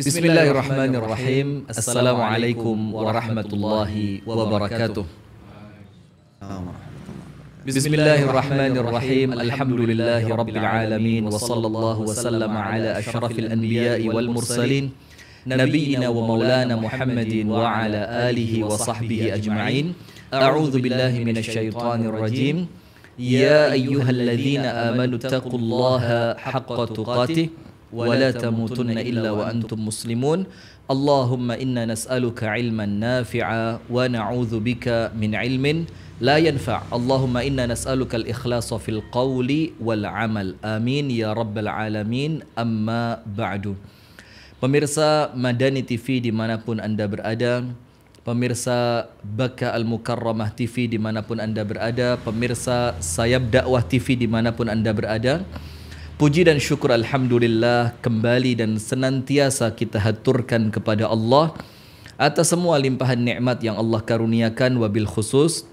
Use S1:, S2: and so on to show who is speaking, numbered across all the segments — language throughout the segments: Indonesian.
S1: بسم الله الرحمن الرحيم السلام عليكم ورحمة الله وبركاته بسم الله الرحمن الرحيم الحمد لله رب العالمين وصلى الله وسلم على أشرف الأنبياء والمرسلين نبينا ومولانا محمد وعلى آله وصحبه أجمعين أعوذ بالله من الشيطان الرجيم يا أيها الذين آمنوا اتقوا الله حق تقاته ولا تموتن إلا وأنتم مسلمون اللهم إنا نسألك علما نافعا ونعوذ بك من علم لا ينفع اللهم إنا نسألك الإخلاص في القول والعمل آمين يا رب العالمين أما بعد Pemirsa Madani TV di manapun anda berada, pemirsa Baka Al Mukarramah TV dimanapun anda berada, pemirsa Sayap Dakwah TV dimanapun anda berada, Puji dan syukur Alhamdulillah kembali dan senantiasa kita haturkan kepada Allah atas semua limpahan nikmat yang Allah karuniakan wabil khusus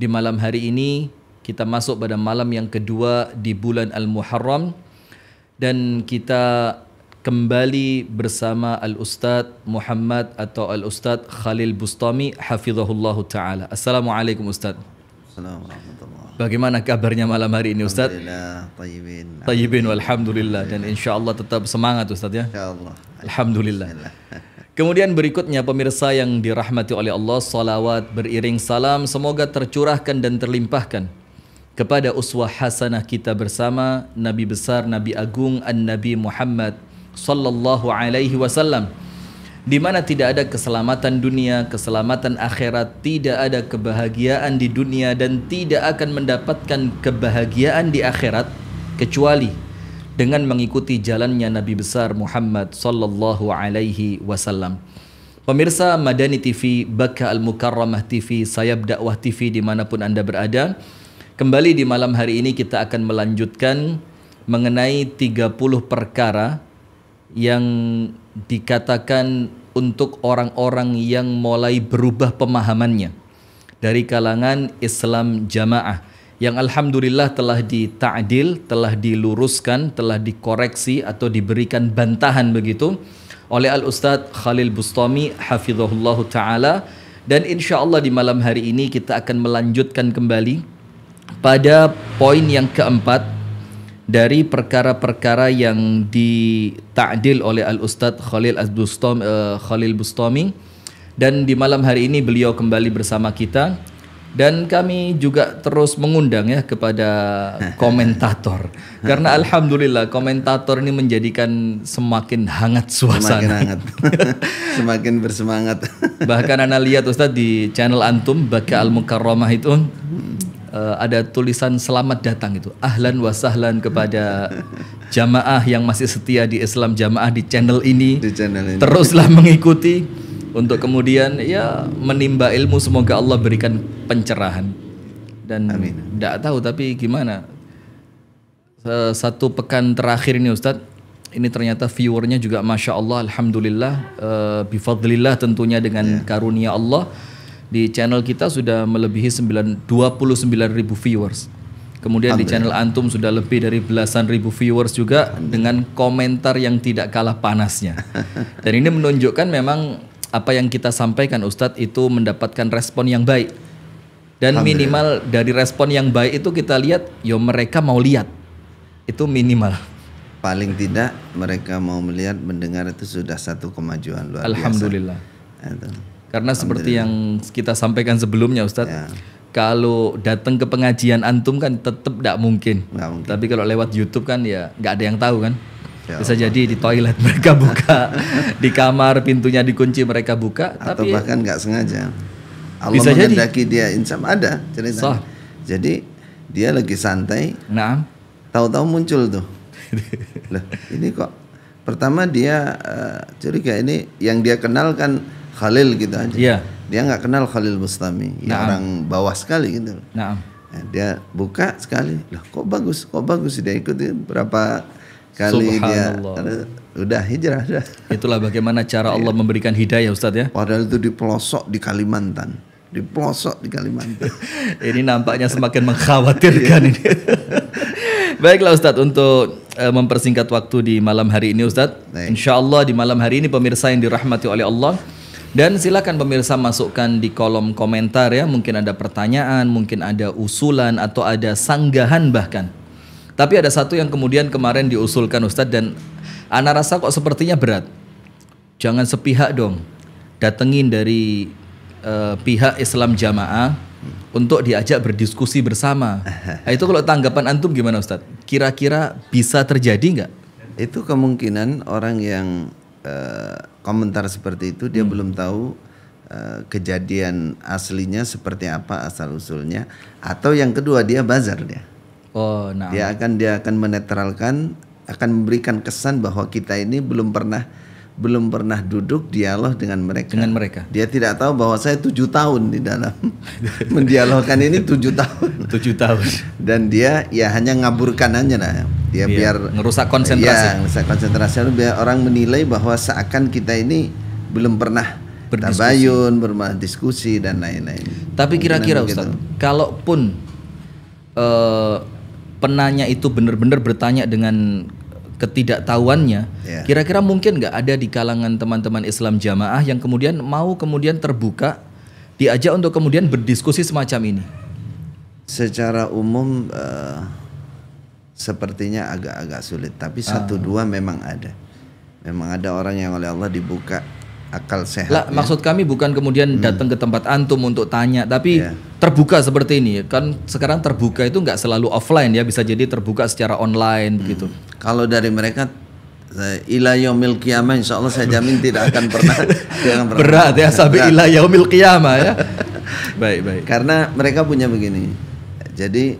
S1: di malam hari ini kita masuk pada malam yang kedua di bulan Al-Muharram dan kita kembali bersama Al-Ustaz Muhammad atau Al-Ustaz Khalil Bustami hafizahullahu taala. Assalamualaikum Ustaz. Assalamualaikum Bagaimana kabarnya malam hari ini Ustaz? Alhamdulillah, tayyibin. Tayyibin walhamdulillah dan insya Allah tetap semangat Ustaz ya. Insyaallah. Alhamdulillah. Kemudian berikutnya pemirsa yang dirahmati oleh Allah salawat beriring salam semoga tercurahkan dan terlimpahkan kepada uswah hasanah kita bersama Nabi besar Nabi agung An-Nabi Muhammad sallallahu alaihi wasallam. di mana tidak ada keselamatan dunia, keselamatan akhirat, tidak ada kebahagiaan di dunia dan tidak akan mendapatkan kebahagiaan di akhirat kecuali dengan mengikuti jalannya Nabi besar Muhammad sallallahu alaihi wasallam. Pemirsa Madani TV, Baka Al-Mukarramah TV, Sayap Dakwah TV dimanapun Anda berada, kembali di malam hari ini kita akan melanjutkan mengenai 30 perkara yang dikatakan untuk orang-orang yang mulai berubah pemahamannya dari kalangan Islam jamaah yang alhamdulillah telah ditadil, telah diluruskan, telah dikoreksi atau diberikan bantahan begitu oleh Al Ustadz Khalil Bustami hafizahullah taala dan insya Allah di malam hari ini kita akan melanjutkan kembali pada poin yang keempat dari perkara-perkara yang ditakdil oleh Al Ustadz Khalil Al Bustami, uh, eh, Khalil Bustami dan di malam hari ini beliau kembali bersama kita dan kami juga terus mengundang ya kepada komentator karena alhamdulillah komentator ini menjadikan semakin hangat suasana semakin hangat semakin bersemangat bahkan anda lihat Ustadz di channel antum Baka Al Mukarramah itu hmm uh, ada tulisan selamat datang itu ahlan wasahlan kepada jamaah yang masih setia di Islam jamaah di channel ini di channel ini teruslah mengikuti untuk kemudian ya menimba ilmu semoga Allah berikan pencerahan dan tidak tahu tapi gimana satu pekan terakhir ini Ustadz ini ternyata viewernya juga masya Allah alhamdulillah uh, bifadlillah tentunya dengan yeah. karunia Allah di channel kita sudah melebihi 9, 29 ribu viewers. Kemudian Ambil. di channel Antum sudah lebih dari belasan ribu viewers juga Ambil. dengan komentar yang tidak kalah panasnya. Dan ini menunjukkan memang apa yang kita sampaikan Ustadz itu mendapatkan respon yang baik. Dan minimal dari respon yang baik itu kita lihat, yo mereka mau lihat. Itu
S2: minimal. Paling tidak mereka mau melihat, mendengar itu sudah satu kemajuan luar Alhamdulillah. biasa. Alhamdulillah. Karena seperti
S1: yang kita sampaikan sebelumnya Ustadz, ya. kalau datang ke pengajian antum kan tetap tidak mungkin. mungkin. Tapi kalau lewat YouTube kan ya nggak ada yang tahu kan. Ya Bisa jadi di toilet mereka buka, di kamar pintunya
S2: dikunci mereka buka. Atau tapi ya bahkan nggak ya, sengaja. Allah Bisa jadi. dia insam ada cerita. So. Jadi dia lagi santai. Nah. Tahu-tahu muncul tuh. Loh, ini kok pertama dia uh, curiga ini yang dia kenal kan Khalil gitu aja. Iya. Dia nggak kenal Khalil Bustami, ya orang bawah sekali gitu. Nah. dia buka sekali, lah kok bagus, kok bagus dia ikutin berapa kali dia udah hijrah dah.
S1: Itulah bagaimana cara iya. Allah memberikan hidayah Ustadz ya. Padahal itu di pelosok di Kalimantan,
S2: di pelosok di Kalimantan.
S1: ini nampaknya semakin mengkhawatirkan iya. ini. Baiklah Ustadz untuk eh, mempersingkat waktu di malam hari ini Ustadz. Insya Allah di malam hari ini pemirsa yang dirahmati oleh Allah dan silakan pemirsa masukkan di kolom komentar ya, mungkin ada pertanyaan, mungkin ada usulan atau ada sanggahan bahkan. Tapi ada satu yang kemudian kemarin diusulkan Ustadz dan Ana rasa kok sepertinya berat. Jangan sepihak dong. Datengin dari uh, pihak Islam Jamaah untuk
S2: diajak berdiskusi bersama. Nah, itu kalau tanggapan antum
S1: gimana Ustadz? Kira-kira bisa
S2: terjadi nggak? Itu kemungkinan orang yang uh, komentar seperti itu dia hmm. belum tahu eh, kejadian aslinya seperti apa asal usulnya atau yang kedua dia bazar dia. Oh, nah. Dia akan dia akan menetralkan akan memberikan kesan bahwa kita ini belum pernah belum pernah duduk dialog dengan mereka. Dengan mereka. Dia tidak tahu bahwa saya tujuh tahun di dalam mendialogkan ini tujuh tahun. Tujuh tahun. Dan dia ya hanya ngaburkan aja lah ya biar, biar ngerusak konsentrasi. Ya, ngerusak konsentrasi biar orang menilai bahwa seakan kita ini belum pernah tabayun, bermain diskusi dan lain-lain. Tapi kira-kira Ustaz, gitu.
S1: kalaupun eh, penanya itu benar-benar bertanya dengan ketidaktahuannya, yeah. kira-kira mungkin nggak ada di kalangan teman-teman Islam jamaah yang kemudian mau kemudian terbuka diajak untuk kemudian berdiskusi semacam ini?
S2: Secara umum uh, sepertinya agak-agak sulit tapi ah. satu uh. dua memang ada memang ada orang yang oleh Allah dibuka akal sehat lah, maksud
S1: kami bukan kemudian hmm. datang ke tempat antum untuk tanya tapi yeah. terbuka seperti ini kan sekarang terbuka itu nggak selalu offline ya bisa jadi terbuka secara online hmm. begitu
S2: kalau dari mereka ila yaumil qiyamah insya Allah saya jamin tidak akan pernah, tidak pernah. berat ya sampai ila yaumil qiyamah ya baik baik karena mereka punya begini jadi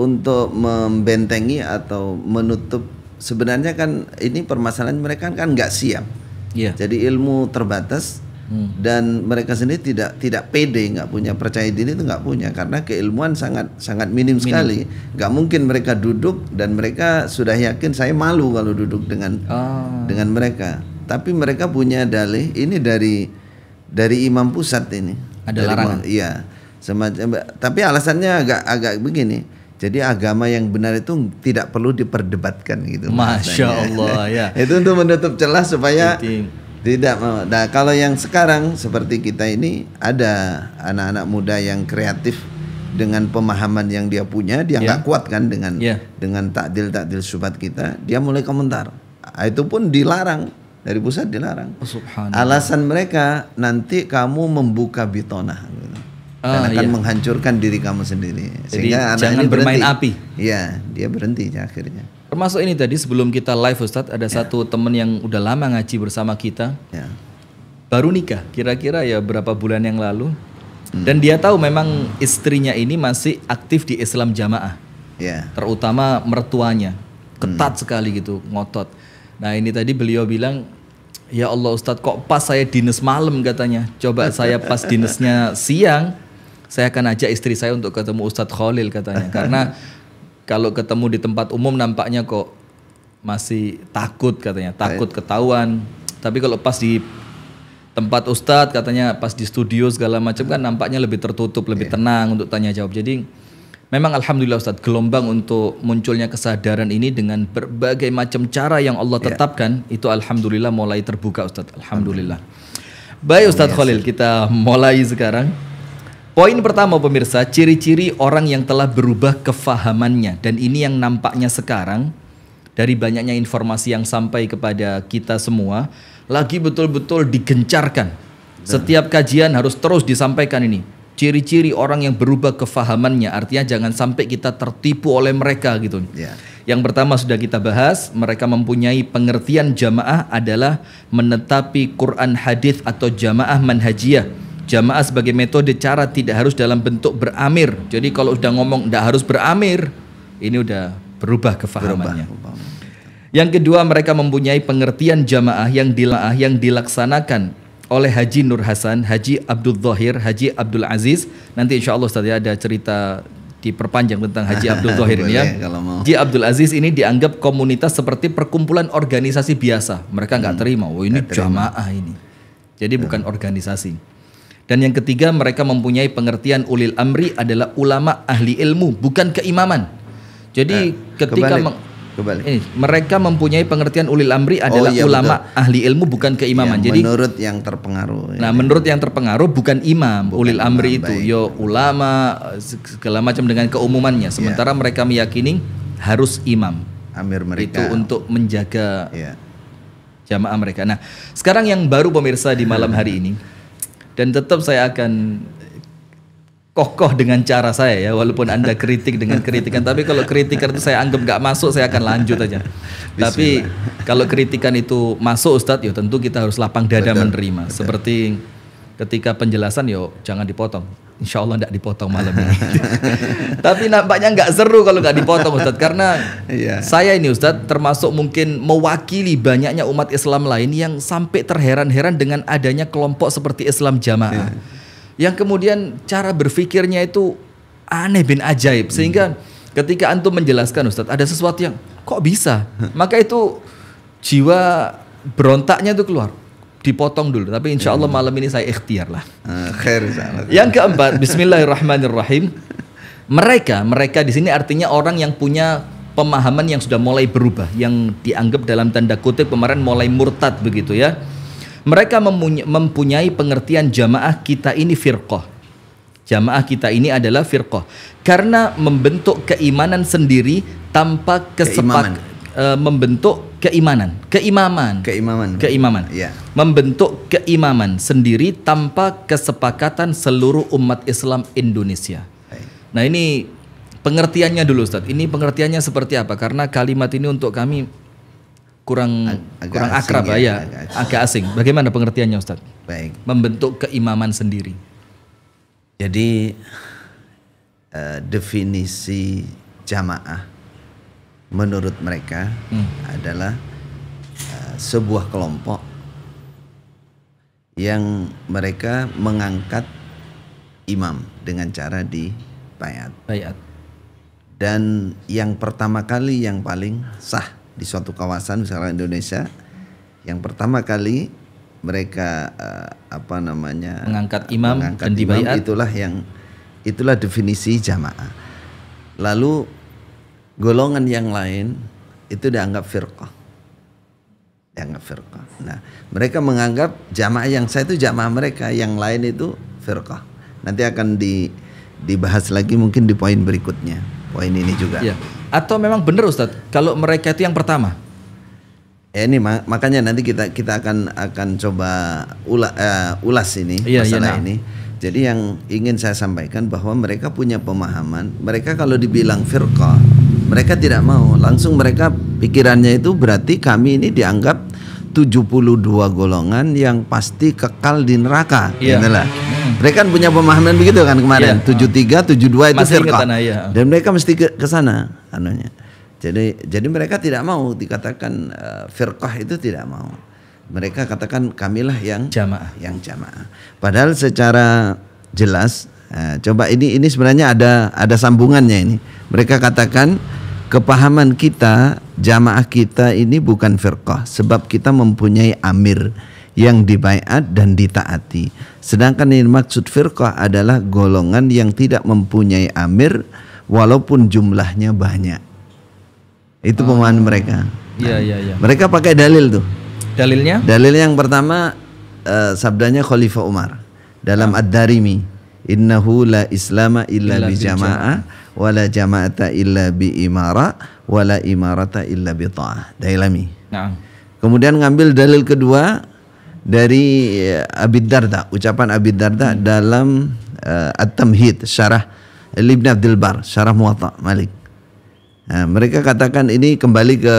S2: untuk membentengi atau menutup sebenarnya kan ini permasalahan mereka kan nggak siap. Yeah. Jadi ilmu terbatas hmm. dan mereka sendiri tidak tidak pede, nggak punya percaya diri itu nggak punya karena keilmuan sangat sangat minim, minim. sekali. Nggak mungkin mereka duduk dan mereka sudah yakin saya malu kalau duduk dengan oh. dengan mereka. Tapi mereka punya dalih ini dari dari imam pusat ini. Ada larangan. Iya. Semacam tapi alasannya agak agak begini jadi agama yang benar itu tidak perlu diperdebatkan gitu. Masya Allah ya. itu untuk menutup celah supaya Iting. tidak. Nah kalau yang sekarang seperti kita ini ada anak-anak muda yang kreatif dengan pemahaman yang dia punya, dia ya. nggak yeah. kuat kan dengan yeah. dengan takdil takdil subat kita, dia mulai komentar. Ah, itu pun dilarang dari pusat dilarang. Oh, Alasan mereka nanti kamu membuka bitonah. Gitu. Oh, dan akan iya. menghancurkan diri kamu sendiri. Sehingga Jadi anak jangan ini bermain berhenti. api. Iya, dia berhenti akhirnya.
S1: Termasuk ini tadi sebelum kita live Ustadz ada ya. satu teman yang udah lama ngaji bersama kita. Ya. Baru nikah, kira-kira ya berapa bulan yang lalu. Hmm. Dan dia tahu memang istrinya ini masih aktif di Islam jamaah. Ya. Terutama mertuanya. Hmm. Ketat hmm. sekali gitu, ngotot. Nah, ini tadi beliau bilang Ya Allah Ustadz kok pas saya dinas malam katanya Coba saya pas dinasnya siang saya akan ajak istri saya untuk ketemu Ustadz Khalil katanya karena kalau ketemu di tempat umum nampaknya kok masih takut katanya takut ketahuan tapi kalau pas di tempat Ustadz katanya pas di studio segala macam kan nampaknya lebih tertutup lebih iya. tenang untuk tanya jawab jadi Memang alhamdulillah Ustadz gelombang untuk munculnya kesadaran ini dengan berbagai macam cara yang Allah iya. tetapkan yeah. itu alhamdulillah mulai terbuka Ustadz Alhamdulillah. Amin. Baik Ustadz Amin. Ya, Khalil, kita mulai sekarang. Poin pertama pemirsa, ciri-ciri orang yang telah berubah kefahamannya dan ini yang nampaknya sekarang dari banyaknya informasi yang sampai kepada kita semua lagi betul-betul digencarkan. Setiap kajian harus terus disampaikan ini. Ciri-ciri orang yang berubah kefahamannya, artinya jangan sampai kita tertipu oleh mereka gitu. Ya. Yang pertama sudah kita bahas, mereka mempunyai pengertian jamaah adalah menetapi Quran hadis atau jamaah manhajiyah Jamaah sebagai metode cara tidak harus dalam bentuk beramir. Jadi kalau sudah ngomong tidak harus beramir, ini udah berubah kefahamannya. Yang kedua mereka mempunyai pengertian jamaah yang dilaah yang dilaksanakan oleh Haji Nur Hasan, Haji Abdul Zahir, Haji Abdul Aziz. Nanti insya Allah tadi ya, ada cerita diperpanjang tentang Haji Abdul Zahir ini ya. Haji Abdul Aziz ini dianggap komunitas seperti perkumpulan organisasi biasa. Mereka nggak hmm. terima. Oh ini jamaah ini. Jadi bukan ya. organisasi. Dan yang ketiga mereka mempunyai pengertian ulil amri adalah ulama ahli ilmu bukan keimaman. Jadi nah, ketika kebalik, kebalik. Ini, eh, mereka mempunyai pengertian ulil amri oh adalah oh, iya, ulama betul. ahli ilmu bukan keimaman. Ya, Jadi menurut yang terpengaruh. Ya. Nah, menurut yang terpengaruh bukan imam. Bukan ulil amri itu baik. yo ulama segala macam dengan keumumannya. Iya. Sementara ya. mereka meyakini harus imam. Amir mereka itu untuk menjaga ya. jamaah mereka. Nah, sekarang yang baru pemirsa di malam hari ini dan tetap saya akan kokoh dengan cara saya ya walaupun anda kritik dengan kritikan tapi kalau kritikan itu saya anggap nggak masuk saya akan lanjut aja tapi kalau kritikan itu masuk Ustadz ya tentu kita harus lapang dada Betul. menerima Betul. seperti ketika penjelasan yo jangan dipotong Insya Allah tidak dipotong malam ini. Tapi nampaknya nggak seru kalau nggak dipotong Ustadz. Karena yeah. saya ini Ustadz termasuk mungkin mewakili banyaknya umat Islam lain yang sampai terheran-heran dengan adanya kelompok seperti Islam Jamaah. Yeah. Yang kemudian cara berpikirnya itu aneh bin ajaib. Iya. Sehingga ketika Antum menjelaskan Ustadz ada sesuatu yang kok bisa. Maka itu jiwa berontaknya itu keluar dipotong dulu tapi insya Allah hmm. malam ini saya ikhtiar lah ah, yang keempat Bismillahirrahmanirrahim mereka mereka di sini artinya orang yang punya pemahaman yang sudah mulai berubah yang dianggap dalam tanda kutip kemarin mulai murtad begitu ya mereka mempunyai pengertian jamaah kita ini firqoh. jamaah kita ini adalah firqoh karena membentuk keimanan sendiri tanpa kesempatan eh, membentuk keimanan, keimaman, keimaman, keimaman, ya. membentuk keimaman sendiri tanpa kesepakatan seluruh umat Islam Indonesia. Hai. Nah ini pengertiannya dulu Ustaz. Ini pengertiannya seperti apa? Karena kalimat ini untuk kami kurang agak kurang akrab ya, ya agak asing. agak asing. Bagaimana pengertiannya Ustaz?
S2: Baik. Membentuk keimaman sendiri. Jadi uh, definisi jamaah menurut mereka hmm. adalah uh, sebuah kelompok yang mereka mengangkat imam dengan cara di bayat. bayat. Dan yang pertama kali yang paling sah di suatu kawasan misalnya Indonesia, yang pertama kali mereka uh, apa namanya mengangkat imam mengangkat dan imam, dibayat. itulah yang itulah definisi jamaah. Lalu golongan yang lain itu dianggap firqah. Dianggap firqah. Nah, mereka menganggap jamaah yang saya itu jamaah mereka, yang lain itu firqah. Nanti akan di, dibahas lagi mungkin di poin berikutnya. Poin ini juga. Ya. Atau memang benar Ustadz, kalau mereka itu yang pertama? Ya ini makanya nanti kita kita akan akan coba ula, uh, ulas ini iya, iya masalah iya, ini. Jadi yang ingin saya sampaikan bahwa mereka punya pemahaman, mereka kalau dibilang firqa mereka tidak mau. Langsung mereka pikirannya itu berarti kami ini dianggap 72 golongan yang pasti kekal di neraka. Yeah. Gitu hmm. Mereka kan punya pemahaman begitu kan kemarin. Yeah. 73, 72 itu firqah. Ya. Dan mereka mesti ke, ke sana anunya. Jadi jadi mereka tidak mau dikatakan uh, firqah itu tidak mau. Mereka katakan kamilah yang jamaah. Yang jamaah. Padahal secara jelas uh, coba ini ini sebenarnya ada ada sambungannya ini. Mereka katakan kepahaman kita jamaah kita ini bukan firqah sebab kita mempunyai amir yang dibaiat dan ditaati. Sedangkan yang maksud firqah adalah golongan yang tidak mempunyai amir walaupun jumlahnya banyak. Itu pemahaman oh. mereka. Iya, nah, iya, iya. Mereka pakai dalil tuh. Dalilnya? Dalil yang pertama uh, sabdanya Khalifah Umar dalam oh. Ad-Darimi innahu la islama illa, illa bi jamaah wala jamaata illa bi imara wala imarata illa bi ta'ah dailami nah. kemudian ngambil dalil kedua dari eh, Abid Darda ucapan Abid Darda hmm. dalam uh, At-Tamhid syarah Ibn Abdul Bar syarah Muwatta Malik nah, mereka katakan ini kembali ke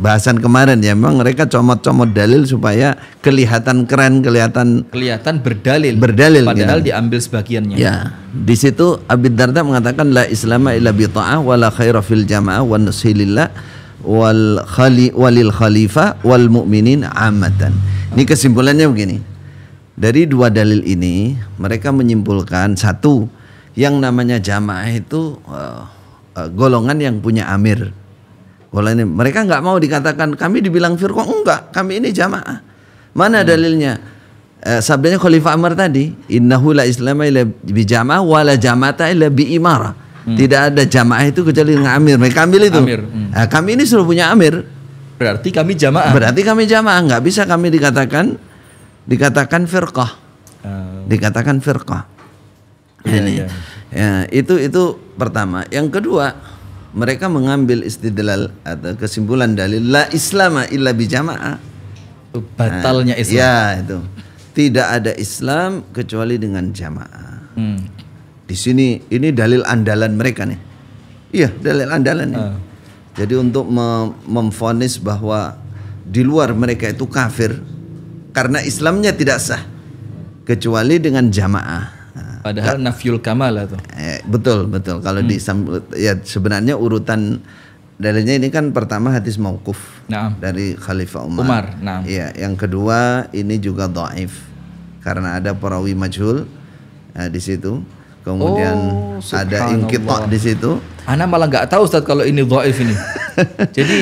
S2: bahasan kemarin ya memang mereka comot-comot dalil supaya kelihatan keren kelihatan kelihatan berdalil berdalil padahal gitu.
S1: diambil sebagiannya ya
S2: di situ Abi Darda mengatakan la islama illa bi ta'ah la khaira fil jamaah wa nusilillah wal khali walil khalifa wal mu'minin amatan ini kesimpulannya begini dari dua dalil ini mereka menyimpulkan satu yang namanya jamaah itu uh, uh, golongan yang punya amir Walau ini mereka nggak mau dikatakan kami dibilang firqah enggak, kami ini jamaah. Mana hmm. dalilnya? Eh, sabdanya Khalifah Amr tadi, innahu la islama illa bi jamaah wala jamaata lebih illa bi imara. Hmm. Tidak ada jamaah itu kecuali dengan amir. Mereka ambil itu. Amir. Hmm. Nah, kami ini sudah punya amir. Berarti kami jamaah. Berarti kami jamaah, nggak bisa kami dikatakan dikatakan firqah. Hmm. Dikatakan firqah. Ya, ini. Ya. ya, itu itu pertama. Yang kedua, mereka mengambil istidlal atau kesimpulan dalil la islama illa jamaah
S1: batalnya ah, Islam. ya
S2: itu. Tidak ada Islam kecuali dengan jamaah. Hmm. Di sini ini dalil andalan mereka nih. Iya, dalil andalan nih. Ah. Jadi untuk mem memfonis bahwa di luar mereka itu kafir karena Islamnya tidak sah kecuali dengan jamaah.
S1: Padahal Ka nafyul kamal tuh.
S2: Eh, betul, betul. Kalau hmm. di ya sebenarnya urutan dalilnya ini kan pertama hadis mauquf nah. dari Khalifah Umar. Umar. Nah. Ya, yang kedua ini juga dhaif karena ada perawi majhul eh, di situ. Kemudian oh, ada inkitok di situ. Ana malah nggak tahu Ustaz kalau ini dhaif ini. Jadi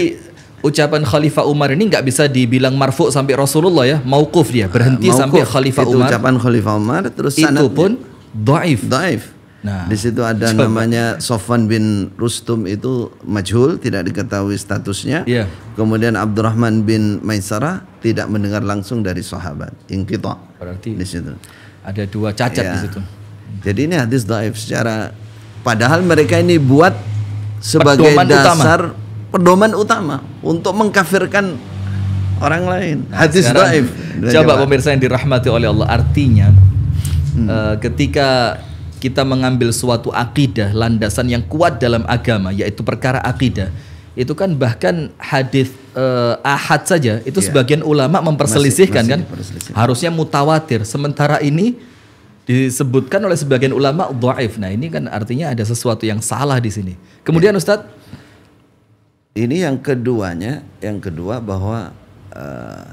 S1: ucapan Khalifah Umar ini nggak bisa dibilang marfu sampai Rasulullah ya, mauquf dia, berhenti mauquf, sampai Khalifah itu Umar. ucapan
S2: Khalifah Umar terus itu pun Daif. Daif. Nah, di situ ada coba. namanya Sofwan bin Rustum itu majhul, tidak diketahui statusnya. Yeah. Kemudian Abdurrahman bin Maisarah tidak mendengar langsung dari sahabat. Inqita. Berarti di situ. Ada dua cacat yeah. di iya. situ. Jadi ini hadis daif secara padahal mereka ini buat sebagai pedoman dasar utama. pedoman utama untuk mengkafirkan orang lain. Nah, hadis nah, daif. Coba
S1: pemirsa yang dirahmati oleh Allah artinya hmm. uh, ketika kita mengambil suatu akidah landasan yang kuat dalam agama yaitu perkara akidah itu kan bahkan hadis uh, eh, ahad saja itu yeah. sebagian ulama memperselisihkan masih, masih kan harusnya mutawatir sementara ini disebutkan oleh sebagian ulama dhaif nah ini kan artinya ada
S2: sesuatu yang salah di sini kemudian yeah. Ustadz ini yang keduanya yang kedua bahwa uh,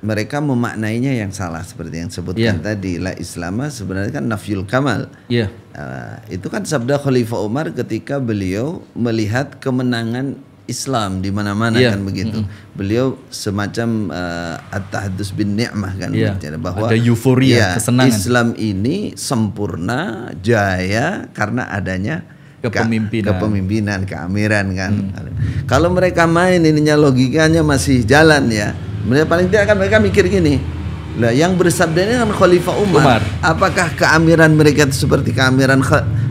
S2: mereka memaknainya yang salah seperti yang sebutkan yeah. tadi la islama sebenarnya kan nafyul kamal. Yeah. Iya. Uh, itu kan sabda Khalifah Umar ketika beliau melihat kemenangan Islam di mana-mana yeah. kan begitu. Mm -hmm. Beliau semacam uh, at-tahaddus bin ni'mah kan yeah. bahwa ada euforia, ya, kesenangan. Islam ini sempurna, jaya karena adanya kepemimpinan kepemimpinan keamiran kan hmm. kalau mereka main ininya logikanya masih jalan ya mereka paling tidak kan mereka mikir gini lah yang bersabda ini kan Khalifah Umar. Umar apakah keamiran mereka itu seperti keamiran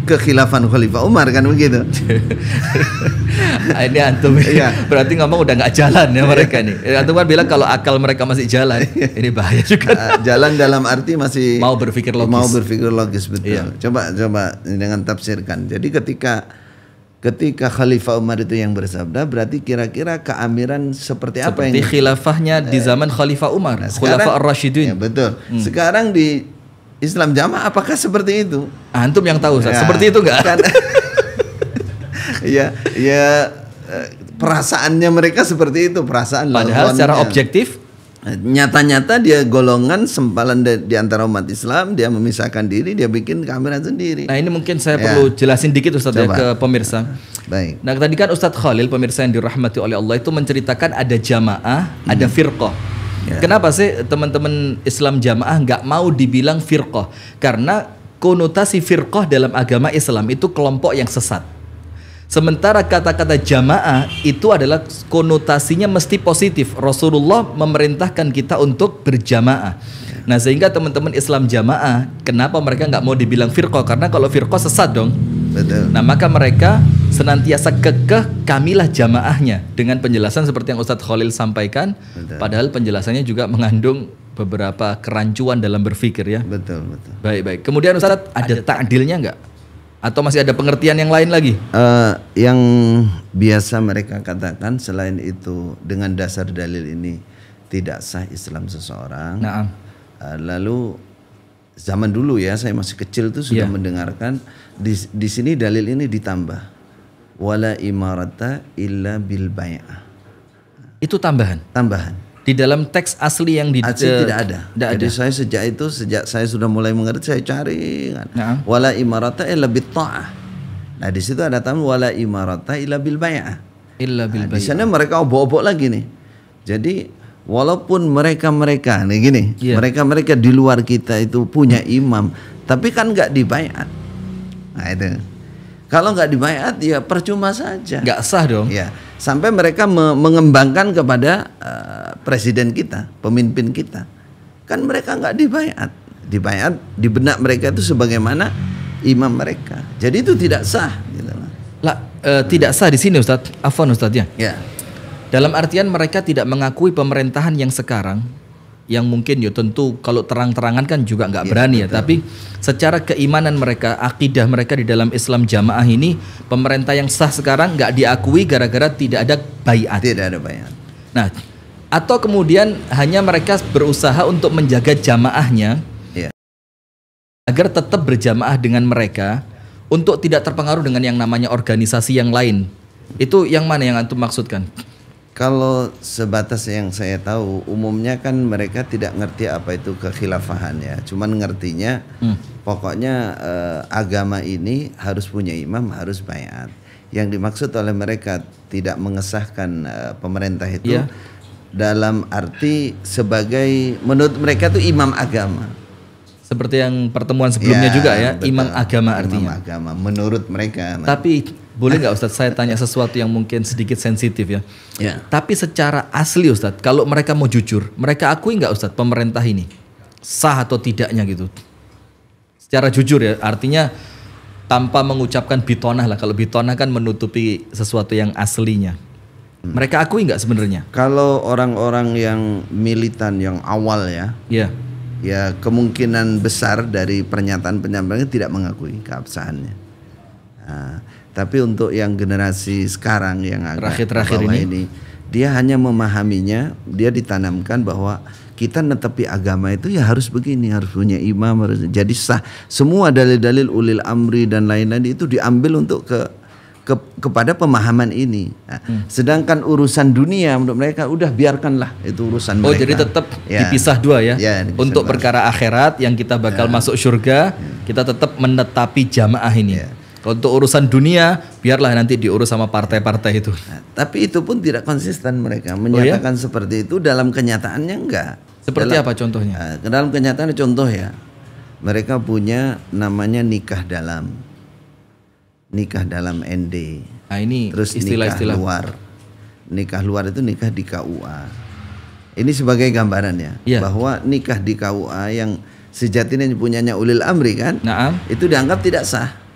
S2: kekhilafan Khalifah Umar kan begitu. ini antum ya. berarti ngomong udah nggak
S1: jalan ya mereka iya. nih. Antum kan bilang kalau akal mereka masih jalan, iya. ini bahaya juga.
S2: Ah, jalan dalam arti masih mau berpikir logis. Mau berpikir logis betul. Ya. Coba coba dengan tafsirkan. Jadi ketika ketika Khalifah Umar itu yang bersabda berarti kira-kira keamiran seperti, seperti apa yang khilafahnya
S1: di eh, zaman Khalifah Umar, nah, Khalifah ar rashidun Ya, betul. Hmm.
S2: Sekarang di Islam jamaah apakah seperti itu?
S1: Antum yang tahu, Ya, seperti itu
S2: enggak? Kan, ya, ya eh, perasaannya mereka seperti itu, perasaan Padahal secara objektif eh, nyata-nyata dia golongan sempalan di, antara umat Islam, dia memisahkan diri, dia bikin kamera sendiri. Nah, ini mungkin saya ya. perlu jelasin
S1: dikit Ustaz ya ke pemirsa. Baik. Nah, tadi kan Ustaz Khalil pemirsa yang dirahmati oleh Allah itu menceritakan ada jamaah, hmm. ada firqah. Yeah. Kenapa sih teman-teman Islam jamaah nggak mau dibilang firqah? Karena konotasi firqah dalam agama Islam itu kelompok yang sesat. Sementara kata-kata jamaah itu adalah konotasinya mesti positif. Rasulullah memerintahkan kita untuk berjamaah. Nah sehingga teman-teman Islam jamaah, kenapa mereka nggak mau dibilang firqah? Karena kalau firqah sesat dong. Betul. Nah maka mereka senantiasa kekeh kamilah jamaahnya dengan penjelasan seperti yang Ustadz Khalil sampaikan. Betul. Padahal penjelasannya juga mengandung beberapa kerancuan dalam berpikir ya. Betul betul. Baik baik. Kemudian Ustadz ada, ada takdilnya nggak? Atau masih ada pengertian
S2: yang lain lagi? Uh, yang biasa mereka katakan selain itu dengan dasar dalil ini tidak sah Islam seseorang. Nah. Uh, lalu zaman dulu ya saya masih kecil tuh sudah yeah. mendengarkan di, di sini dalil ini ditambah wala imarata illa bil bayah Itu tambahan. Tambahan. Di dalam teks asli yang di asli tidak eh, ada. Tidak Jadi saya sejak itu sejak saya sudah mulai mengerti saya cari kan. Nah. Wala imarata illa bil ta'ah. Nah, di situ ada tambah wala imarata illa bil bayah Illa bil nah, Di sana mereka obok-obok lagi nih. Jadi walaupun mereka-mereka nih gini, iya. mereka-mereka yeah. di luar kita itu punya imam, tapi kan nggak dibayar Nah, itu. Kalau nggak dibayar ya percuma saja. Nggak sah dong. Ya, sampai mereka me mengembangkan kepada uh, presiden kita, pemimpin kita. Kan mereka nggak dibayar dibayar di benak mereka itu sebagaimana imam mereka. Jadi itu tidak sah. Gitu lah.
S1: uh, tidak sah di sini Ustadz. Afon, Ustadz ya. ya. Dalam artian mereka tidak mengakui pemerintahan yang sekarang yang mungkin ya tentu kalau terang-terangan kan juga nggak iya, berani ya. betul. ya tapi secara keimanan mereka akidah mereka di dalam Islam jamaah ini pemerintah yang sah sekarang nggak diakui gara-gara tidak ada bayat tidak ada bayat nah atau kemudian hanya mereka berusaha untuk menjaga jamaahnya ya. agar tetap berjamaah dengan mereka untuk tidak terpengaruh dengan yang namanya organisasi yang lain itu yang mana yang antum maksudkan
S2: kalau sebatas yang saya tahu, umumnya kan mereka tidak ngerti apa itu kekhilafahan ya. Cuman ngertinya, hmm. pokoknya eh, agama ini harus punya imam, harus bayat. Yang dimaksud oleh mereka tidak mengesahkan eh, pemerintah itu yeah. dalam arti sebagai menurut mereka itu imam agama.
S1: Seperti yang pertemuan sebelumnya ya, juga ya,
S2: betul. imam agama artinya. Imam agama menurut mereka.
S1: Tapi boleh nggak Ustadz saya tanya sesuatu yang mungkin sedikit sensitif ya? ya. Tapi secara asli Ustadz, kalau mereka mau jujur, mereka akui nggak Ustadz pemerintah ini? Sah atau tidaknya gitu? Secara jujur ya, artinya tanpa mengucapkan bitonah lah. Kalau bitonah kan menutupi sesuatu yang aslinya. Hmm. Mereka akui nggak sebenarnya?
S2: Kalau orang-orang yang militan yang awal ya, ya, ya kemungkinan besar dari pernyataan penyampaiannya tidak mengakui keabsahannya. Nah, tapi untuk yang generasi sekarang yang agak terakhir-terakhir ini. ini, dia hanya memahaminya, dia ditanamkan bahwa kita netepi agama itu ya harus begini, harus punya imam, harus jadi sah. Semua dalil-dalil ulil amri dan lain-lain itu diambil untuk ke, ke kepada pemahaman ini. Nah, hmm. Sedangkan urusan dunia menurut mereka udah biarkanlah itu urusan oh, mereka. Oh, jadi tetap ya. dipisah dua ya. ya dipisah untuk dua. perkara akhirat
S1: yang kita bakal ya. masuk surga, ya. kita tetap menetapi jamaah ini. Ya. Untuk urusan dunia, biarlah nanti diurus sama partai-partai itu. Nah,
S2: tapi itu pun tidak konsisten mereka oh, iya? menyatakan oh, ya? seperti itu dalam kenyataannya enggak. Seperti dalam, apa contohnya? Uh, dalam kenyataan contoh ya, mereka punya namanya nikah dalam, nikah dalam ND. Nah ini terus istilah-istilah nikah luar, nikah luar itu nikah di KUA. Ini sebagai gambaran ya, ya. bahwa nikah di KUA yang sejatinya punyanya ulil amri kan, itu dianggap tidak sah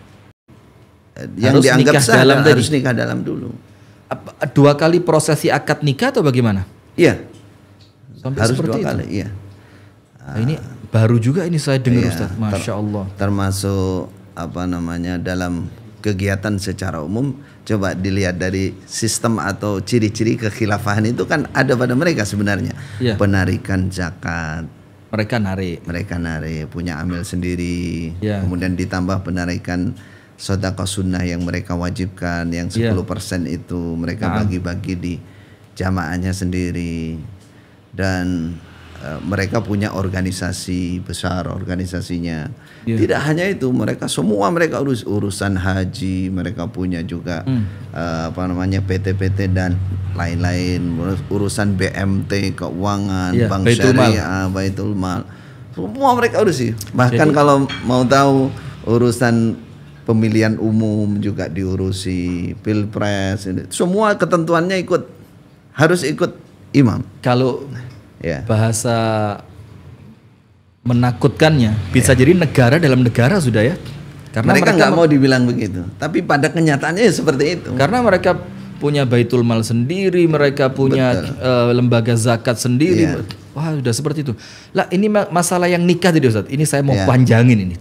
S2: yang harus dianggap nikah sah dalam tadi. harus nikah dalam dulu. Dua kali prosesi akad nikah atau bagaimana? Iya.
S1: Sampai harus dua itu. kali,
S2: iya. Nah, ini baru juga ini saya dengar iya, Ustaz, Masya ter Allah. Termasuk apa namanya dalam kegiatan secara umum coba dilihat dari sistem atau ciri-ciri kekhilafahan itu kan ada pada mereka sebenarnya yeah. penarikan zakat mereka narik mereka narik punya amil sendiri yeah. kemudian ditambah penarikan sodako sunnah yang mereka wajibkan yang 10% iya. yeah. itu mereka nah. bagi-bagi di jamaahnya sendiri dan uh, mereka punya organisasi besar organisasinya yeah. tidak hanya itu mereka semua mereka urus urusan haji mereka punya juga mm. uh, apa namanya PT-PT dan lain-lain urusan BMT keuangan yeah. bank Baitul syariah Baitul Mal semua mereka urus sih bahkan Jadi, kalau mau tahu urusan pemilihan umum juga diurusi, pilpres, ini. semua ketentuannya ikut harus ikut imam. Kalau ya. bahasa
S1: menakutkannya bisa ya. jadi negara dalam negara sudah ya. Karena mereka nggak mau
S2: dibilang begitu, tapi pada kenyataannya ya seperti itu.
S1: Karena mereka punya baitul mal sendiri, mereka punya uh, lembaga zakat sendiri. Ya. Wah, sudah seperti itu. Lah, ini masalah yang nikah tadi Ustaz. Ini saya mau ya. panjangin ini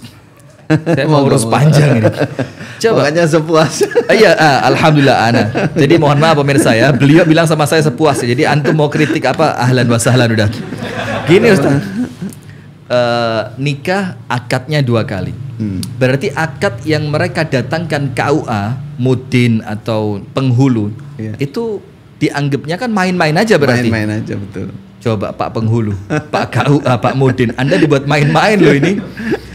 S1: saya mau urus panjang ini.
S2: Coba. Makanya sepuas.
S1: Ah, iya, ah, alhamdulillah Ana. Jadi mohon maaf pemirsa ya. Beliau bilang sama saya sepuas. Jadi antum mau kritik apa ahlan wa sahlan udah. Gini Ustaz. Uh, nikah akadnya dua kali. Hmm. Berarti akad yang mereka datangkan KUA, mudin atau penghulu yeah. itu dianggapnya kan main-main aja berarti. Main-main aja betul. Coba Pak penghulu, Pak KUA, Pak mudin, Anda dibuat main-main loh ini.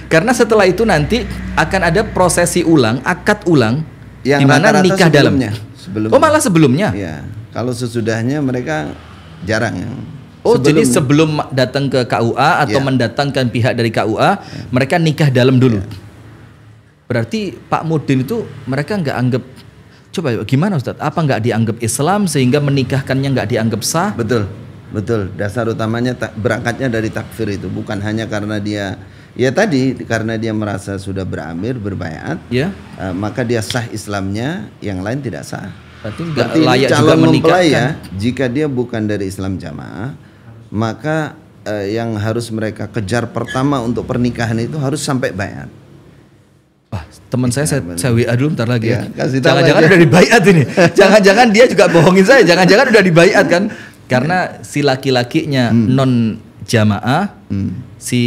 S1: Karena setelah itu nanti akan ada prosesi ulang, akad ulang
S2: yang di mana nikah dalamnya. Sebelum. Oh, malah sebelumnya. Ya. Kalau sesudahnya mereka jarang yang Oh, sebelum, jadi sebelum
S1: datang ke KUA atau ya. mendatangkan pihak dari KUA, ya. mereka nikah dalam dulu. Ya. Berarti Pak Mudin itu mereka nggak anggap coba gimana Ustadz? Apa nggak dianggap Islam sehingga menikahkannya nggak dianggap
S2: sah? Betul, betul. Dasar utamanya berangkatnya dari takfir itu bukan hanya karena dia Ya tadi karena dia merasa sudah beramir berbayat, ya. uh, maka dia sah Islamnya, yang lain tidak sah. Berarti Berarti layak calon juga mempelai ya. Jika dia bukan dari Islam jamaah, maka uh, yang harus mereka kejar pertama untuk pernikahan itu harus sampai bayat.
S1: Wah, teman saya saya, iya, saya WA dulu ntar lagi. Iya,
S2: ya, Jangan-jangan udah dibayat ini. Jangan-jangan dia juga bohongin saya. Jangan-jangan udah dibayat kan?
S1: Karena si laki-lakinya hmm. non jamaah, hmm. si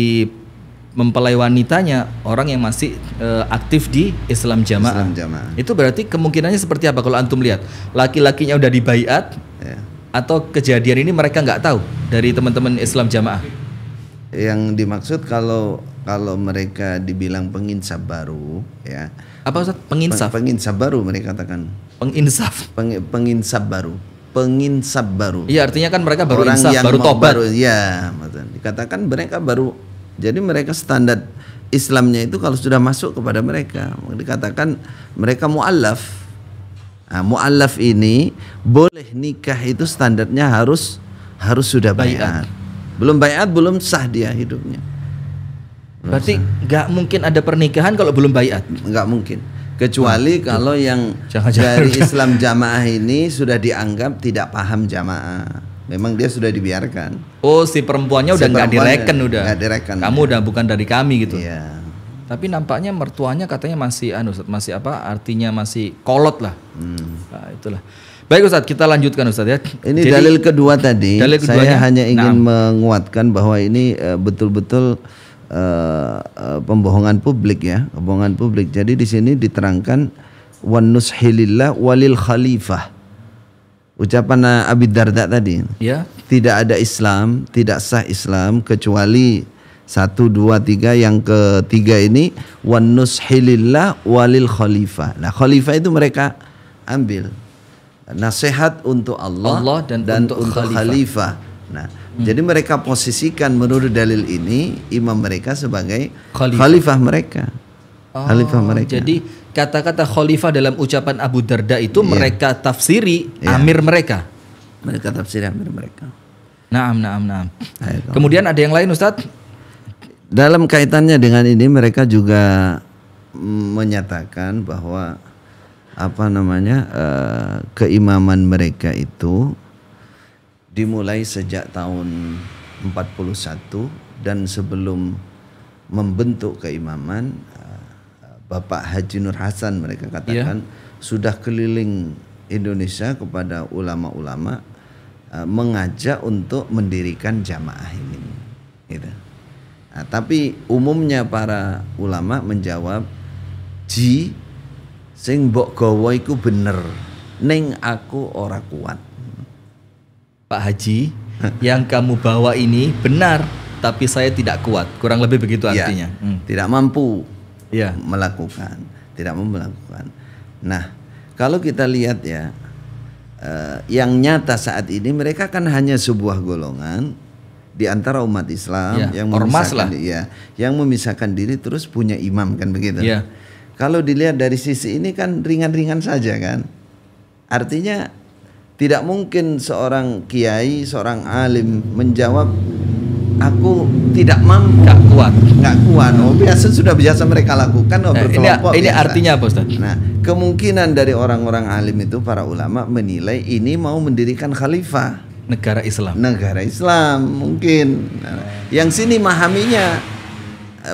S1: mempelai wanitanya orang yang masih uh, aktif di Islam jamaah. Islam jamaah. Itu berarti kemungkinannya seperti apa kalau antum lihat? Laki-lakinya udah dibaiat ya. atau kejadian ini mereka nggak tahu dari teman-teman Islam jamaah?
S2: Yang dimaksud kalau kalau mereka dibilang penginsaf baru ya. Apa Ustaz? Penginsaf. penginsaf baru mereka katakan. Penginsaf. Peng, penginsaf baru penginsaf baru. Iya,
S1: artinya kan mereka baru Orang insaf, yang baru tobat. Baru,
S2: ya, dikatakan mereka baru jadi mereka standar Islamnya itu kalau sudah masuk kepada mereka dikatakan mereka mualaf. Nah, mualaf ini boleh nikah itu standarnya harus harus sudah bayat. Belum bayat belum sah dia hidupnya. Berarti nggak mungkin ada pernikahan kalau belum bayat. Nggak mungkin. Kecuali hmm. kalau yang Jangan dari Islam jamaah ini sudah dianggap tidak paham jamaah Memang dia sudah dibiarkan.
S1: Oh, si perempuannya si udah nggak direken udah. Gak direken. Kamu ya. udah bukan dari kami gitu. Iya. Tapi nampaknya mertuanya katanya masih anu Ustaz, masih apa? Artinya masih kolot lah. Hmm. Nah, itulah. Baik Ustaz, kita lanjutkan Ustaz ya. Ini Jadi, dalil kedua
S2: tadi. Dalil keduanya, saya hanya ingin nah, menguatkan bahwa ini eh, betul-betul uh, Uh, pembohongan publik ya, pembohongan publik. Jadi di sini diterangkan wan nushilillah walil khalifah ucapan Abi Darda tadi. Ya. Tidak ada Islam, tidak sah Islam kecuali satu dua tiga yang ketiga ini wanus hilillah walil khalifah. Nah khalifah itu mereka ambil nasihat untuk Allah, Allah dan, dan untuk, untuk khalifah. khalifah. Nah hmm. jadi mereka posisikan menurut dalil ini imam mereka sebagai khalifah, khalifah mereka. Oh, khalifah mereka. Jadi kata-kata khalifah
S1: dalam ucapan Abu Darda itu yeah. mereka tafsiri yeah. amir mereka. Mereka tafsiri amir mereka. Naam, naam, naam. Kemudian ada yang lain Ustadz?
S2: Dalam kaitannya dengan ini mereka juga menyatakan bahwa apa namanya uh, keimaman mereka itu dimulai sejak tahun 41 dan sebelum membentuk keimaman Bapak Haji Nur Hasan mereka katakan yeah. sudah keliling Indonesia kepada ulama-ulama uh, mengajak untuk mendirikan jamaah ini gitu. Nah, tapi umumnya para ulama menjawab ji sing mbok gawa iku bener ning aku ora kuat. Pak
S1: Haji, yang kamu bawa ini benar, tapi saya tidak kuat. Kurang lebih begitu iya. artinya. Ya, hmm.
S2: Tidak mampu yeah. melakukan, tidak mau melakukan. Nah, kalau kita lihat ya, eh, yang nyata saat ini mereka kan hanya sebuah golongan di antara umat Islam yeah. yang Ormas memisahkan, lah. ya, yang memisahkan diri terus punya imam kan begitu. Yeah. Kalau dilihat dari sisi ini kan ringan-ringan saja kan, artinya tidak mungkin seorang kiai, seorang alim menjawab aku tidak mampu nggak kuat nggak kuat oh biasa sudah biasa mereka lakukan oh, nah, ini, ini artinya apa Ustaz? nah kemungkinan dari orang-orang alim itu para ulama menilai ini mau mendirikan khalifah negara Islam negara Islam mungkin nah, yang sini memahaminya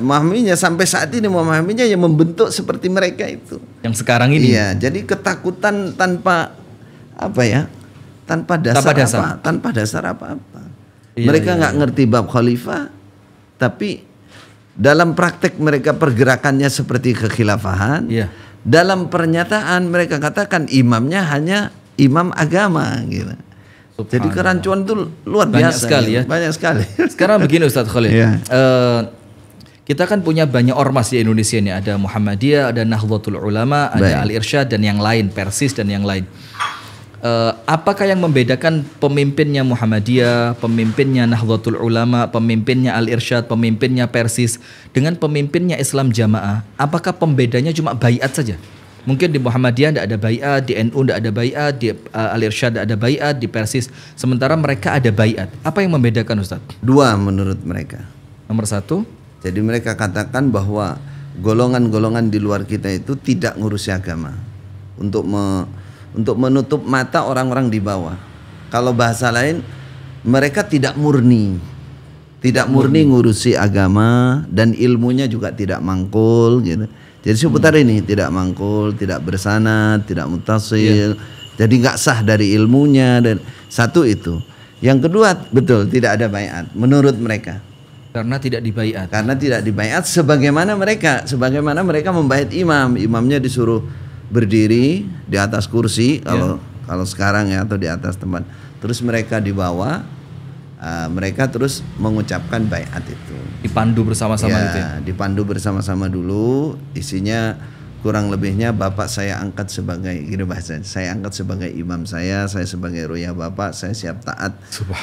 S2: memahaminya sampai saat ini memahaminya yang membentuk seperti mereka itu
S1: yang sekarang ini iya
S2: jadi ketakutan tanpa apa ya tanpa dasar, tanpa dasar. apa tanpa dasar apa apa
S1: Iya, mereka iya, nggak iya,
S2: ngerti bab khalifah, tapi dalam praktek mereka pergerakannya seperti kekhilafahan. Iya. Dalam pernyataan mereka katakan imamnya hanya imam agama gitu. Jadi kerancuan
S1: itu luar banyak biasa sekali gitu. ya. Banyak sekali. Sekarang begini Ustadz Khalid. Yeah. Iya. Uh, kita kan punya banyak ormas di Indonesia ini. Ada Muhammadiyah, ada Nahdlatul Ulama, ada Al Irsyad dan yang lain, Persis dan yang lain uh, apakah yang membedakan pemimpinnya Muhammadiyah, pemimpinnya Nahdlatul Ulama, pemimpinnya Al-Irsyad, pemimpinnya Persis dengan pemimpinnya Islam Jamaah? Apakah pembedanya cuma bayat saja? Mungkin di Muhammadiyah tidak ada bayat, di NU tidak ada bayat, di uh, Al-Irsyad tidak ada bayat, di Persis sementara
S2: mereka ada bayat. Apa yang membedakan Ustaz? Dua menurut mereka. Nomor satu? Jadi mereka katakan bahwa golongan-golongan di luar kita itu tidak ngurusi agama untuk me untuk menutup mata orang-orang di bawah. Kalau bahasa lain, mereka tidak murni. Tidak murni ngurusi agama dan ilmunya juga tidak mangkul gitu. Jadi seputar hmm. ini tidak mangkul, tidak bersanad, tidak mutasil. Yeah. Jadi nggak sah dari ilmunya dan satu itu. Yang kedua betul tidak ada bayat menurut mereka. Karena tidak dibayat. Karena tidak dibayat. sebagaimana mereka sebagaimana mereka membayat imam, imamnya disuruh berdiri di atas kursi ya. kalau yeah. kalau sekarang ya atau di atas tempat. Terus mereka dibawa uh, eh, mereka terus mengucapkan bayat itu. Dipandu bersama-sama ya, itu. Ya? dipandu bersama-sama dulu. Isinya kurang lebihnya bapak saya angkat sebagai gini bahasa saya angkat sebagai imam saya saya sebagai royah bapak saya siap taat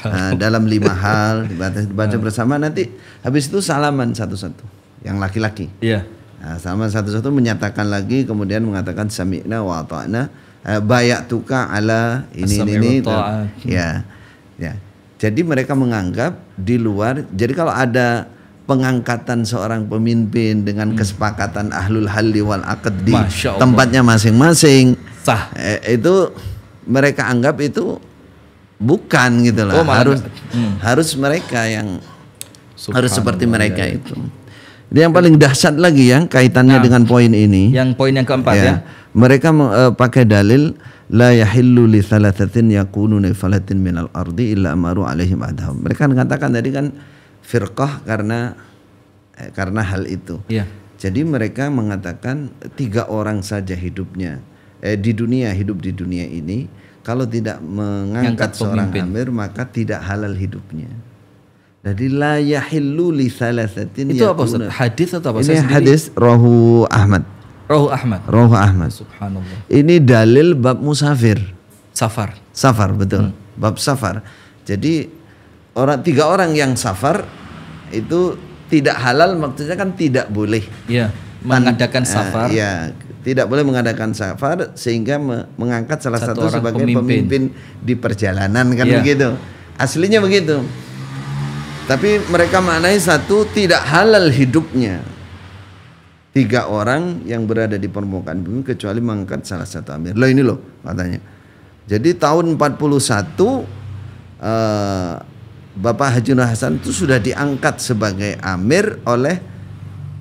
S2: uh, dalam lima hal dibaca, ah. bersama nanti habis itu salaman satu-satu yang laki-laki yeah. Nah, sama satu-satu menyatakan lagi kemudian mengatakan sami'na wa ta'na eh, tuka ala ini ini, ini nah, ya. Ya. Jadi mereka menganggap di luar. Jadi kalau ada pengangkatan seorang pemimpin dengan hmm. kesepakatan ahlul halli wal aqd di tempatnya masing-masing sah eh, itu mereka anggap itu bukan gitu Oh, harus hmm. harus mereka yang harus seperti mereka ya. ya. itu. Yang paling dahsyat lagi yang kaitannya nah, dengan poin ini. Yang poin yang keempat ya. ya. Mereka uh, pakai dalil la yahillu li thalathatin yakununa min minal ardi illa amaru alaihim adham. Mereka mengatakan tadi kan firqah karena eh, karena hal itu. Ya. Jadi mereka mengatakan tiga orang saja hidupnya eh, di dunia hidup di dunia ini kalau tidak mengangkat seorang amir maka tidak halal hidupnya. Jadi la yahillu li salasatin Itu apa Ustaz? Hadis atau apa? Ini hadis Rahu Ahmad. Rahu Ahmad. Rahu Ahmad. Subhanallah. Ini dalil bab musafir. Safar. Safar betul. Hmm. Bab safar. Jadi orang tiga orang yang safar itu tidak halal maksudnya kan tidak boleh. Iya. Mengadakan eh, safar. Iya. tidak boleh mengadakan safar sehingga mengangkat salah satu, satu sebagai pemimpin. pemimpin di perjalanan kan ya. begitu. Aslinya begitu. Tapi mereka maknai satu tidak halal hidupnya. Tiga orang yang berada di permukaan bumi kecuali mengangkat salah satu amir. lo ini loh katanya. Jadi tahun 41 eh, Bapak Haji Nur Hasan itu sudah diangkat sebagai amir oleh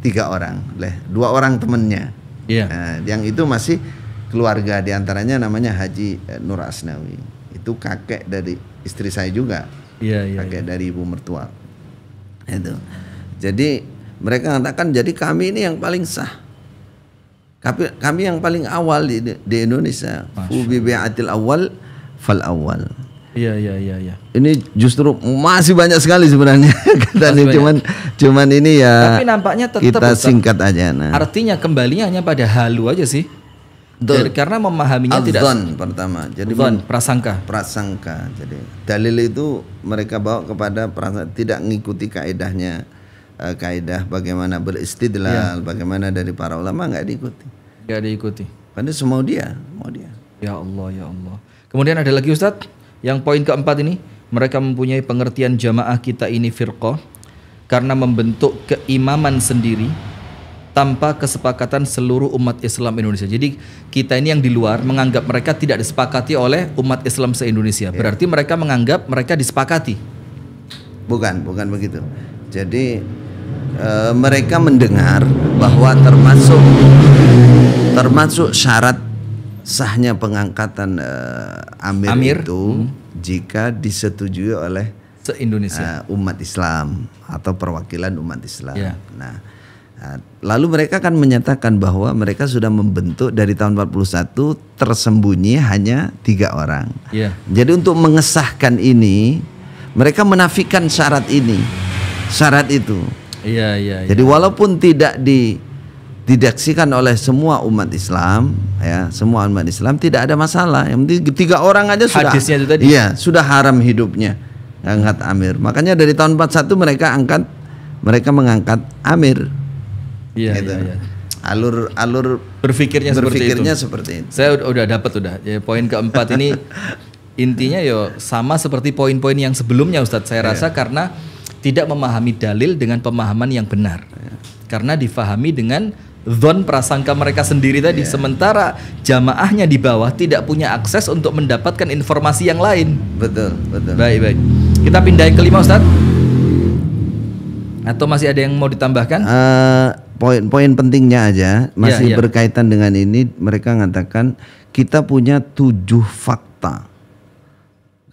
S2: tiga orang, oleh dua orang temannya. Yeah. Nah, yang itu masih keluarga diantaranya namanya Haji eh, Nur Asnawi. Itu kakek dari istri saya juga. Iya, iya. kakek yeah. dari ibu mertua itu jadi mereka mengatakan jadi kami ini yang paling sah kami, kami yang paling awal di, di Indonesia fubi bi'atil awal fal awal Iya iya iya iya. Ini justru masih banyak sekali sebenarnya kita ini cuman cuman ini ya. Tapi nampaknya tetap kita singkat aja nah.
S1: Artinya kembalinya hanya pada halu aja sih. Dari,
S2: karena memahaminya Al-Zon tidak pertama. Jadi Zon, prasangka. Prasangka. Jadi dalil itu mereka bawa kepada prasangka, tidak mengikuti kaidahnya uh, kaidah bagaimana beristidlal, ya. bagaimana dari para ulama nggak diikuti. Nggak diikuti. Karena semua dia, mau dia. Ya Allah, ya Allah. Kemudian ada lagi Ustadz yang poin keempat ini
S1: mereka mempunyai pengertian jamaah kita ini firqah karena membentuk keimaman sendiri tanpa kesepakatan seluruh umat Islam Indonesia. Jadi kita ini yang di luar menganggap mereka tidak disepakati oleh umat Islam se-Indonesia. Iya. Berarti mereka menganggap mereka
S2: disepakati. Bukan, bukan begitu. Jadi e, mereka mendengar bahwa termasuk termasuk syarat sahnya pengangkatan e, Amir, Amir itu hmm. jika disetujui oleh se-Indonesia uh, umat Islam atau perwakilan umat Islam. Yeah. Nah, Nah, lalu mereka akan menyatakan bahwa mereka sudah membentuk dari tahun 41 tersembunyi hanya tiga orang. Yeah. Jadi untuk mengesahkan ini, mereka menafikan syarat ini, syarat itu.
S1: Iya yeah, iya. Yeah, Jadi
S2: walaupun tidak di didaksikan oleh semua umat Islam, ya semua umat Islam tidak ada masalah. Yang penting tiga orang aja sudah. Hadisnya itu tadi. Iya sudah haram hidupnya angkat Amir. Makanya dari tahun 41 mereka angkat mereka mengangkat Amir Iya, gitu. iya, iya. Alur alur berpikirnya, berpikirnya seperti itu.
S1: Seperti itu. Saya udah, dapat udah. Ya, poin keempat ini intinya yo sama seperti poin-poin yang sebelumnya Ustadz saya iya. rasa iya. karena tidak memahami dalil dengan pemahaman yang benar. Iya. Karena difahami dengan zon prasangka mereka sendiri tadi Iya. sementara jamaahnya di bawah tidak punya akses untuk mendapatkan informasi yang lain. Betul, betul. Baik, baik. Kita pindah yang kelima Ustadz Atau masih ada yang mau ditambahkan?
S2: Uh, poin-poin pentingnya aja ya, masih yeah, yeah. berkaitan dengan ini mereka mengatakan kita punya tujuh fakta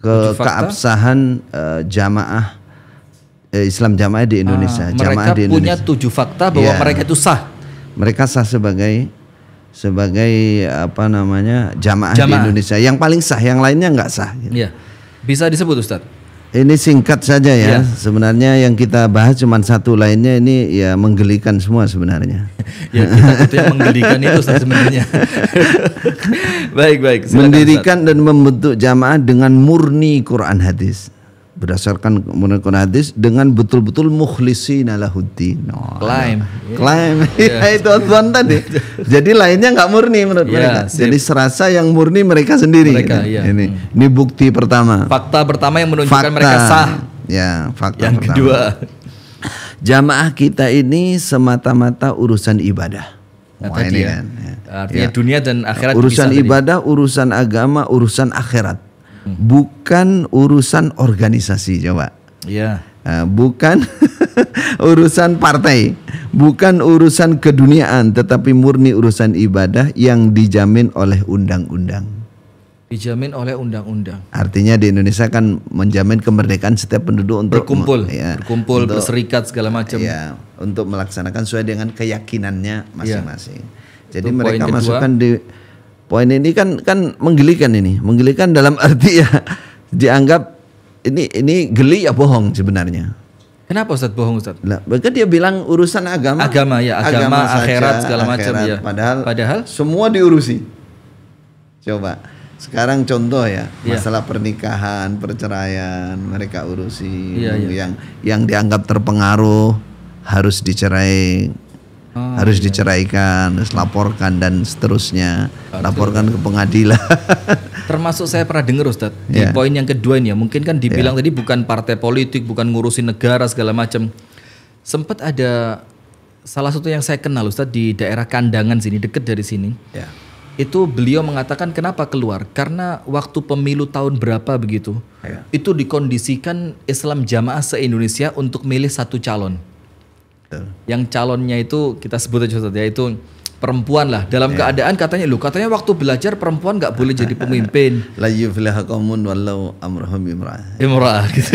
S2: ke tujuh fakta? keabsahan uh, jamaah uh, Islam jamaah di Indonesia. Ah, jamaah di Indonesia.
S1: punya tujuh fakta bahwa yeah. mereka itu sah.
S2: Mereka sah sebagai sebagai apa namanya jamaah, jamaah di Indonesia. Yang paling sah, yang lainnya nggak sah.
S1: Gitu. Iya. yeah. Bisa disebut Ustadz?
S2: Ini singkat saja ya. ya. Sebenarnya yang kita bahas cuma satu lainnya ini ya menggelikan semua sebenarnya. ya kita gitu yang menggelikan itu sebenarnya. baik baik. Silakan, Mendirikan Ustaz. dan membentuk jamaah dengan murni Quran hadis berdasarkan menurut hadis dengan betul-betul mukhlisina lahuddin. Oh, klaim. Yeah. Klaim. Yeah. itu tuan tadi. Jadi lainnya nggak murni menurut yeah, mereka. Sip. Jadi serasa yang murni mereka sendiri. Mereka, ini, yeah. ini, hmm. ini bukti pertama. Fakta pertama yang menunjukkan fakta. mereka sah. Ya, fakta yang pertama. kedua. Jamaah kita ini semata-mata urusan ibadah.
S1: Nah, Wah, ini ya. kan. Ya. Artinya ya. dunia dan akhirat urusan ibadah,
S2: tadi. urusan agama, urusan akhirat hmm. bukan urusan organisasi coba. ya Yeah. Uh, bukan urusan partai, bukan urusan keduniaan, tetapi murni urusan ibadah yang dijamin oleh undang-undang.
S1: Dijamin oleh undang-undang.
S2: Artinya di Indonesia kan menjamin kemerdekaan setiap penduduk untuk berkumpul, ya, berkumpul, untuk, berserikat segala macam. Ya, untuk melaksanakan sesuai dengan keyakinannya iya. masing-masing. Ya. Jadi Itu mereka masukkan kedua. di poin ini kan kan menggelikan ini, menggelikan dalam arti ya dianggap ini ini geli ya bohong sebenarnya. Kenapa Ustaz bohong Ustaz? Lah, bahkan dia bilang urusan agama. Agama ya, agama, agama saja, akhirat segala macam ya. Padahal padahal semua diurusi. Coba sekarang contoh ya, ya. masalah pernikahan, perceraian mereka urusi ya, ya. yang yang dianggap terpengaruh harus dicerai Oh, harus iya. diceraikan, harus laporkan dan seterusnya, Aduh. laporkan ke pengadilan.
S1: Termasuk saya pernah dengar Ustaz, di yeah. poin yang kedua ini ya, mungkin kan dibilang yeah. tadi bukan partai politik, bukan ngurusin negara segala macam. Sempat ada salah satu yang saya kenal Ustaz di daerah Kandangan sini, dekat dari sini. Yeah. Itu beliau mengatakan kenapa keluar? Karena waktu pemilu tahun berapa begitu, yeah. itu dikondisikan Islam Jamaah se-Indonesia untuk milih satu calon Betul. Yang calonnya itu kita sebut aja Ustaz, ya, itu perempuan lah dalam yeah. keadaan katanya lu katanya waktu belajar perempuan nggak boleh jadi pemimpin la walau imra'ah gitu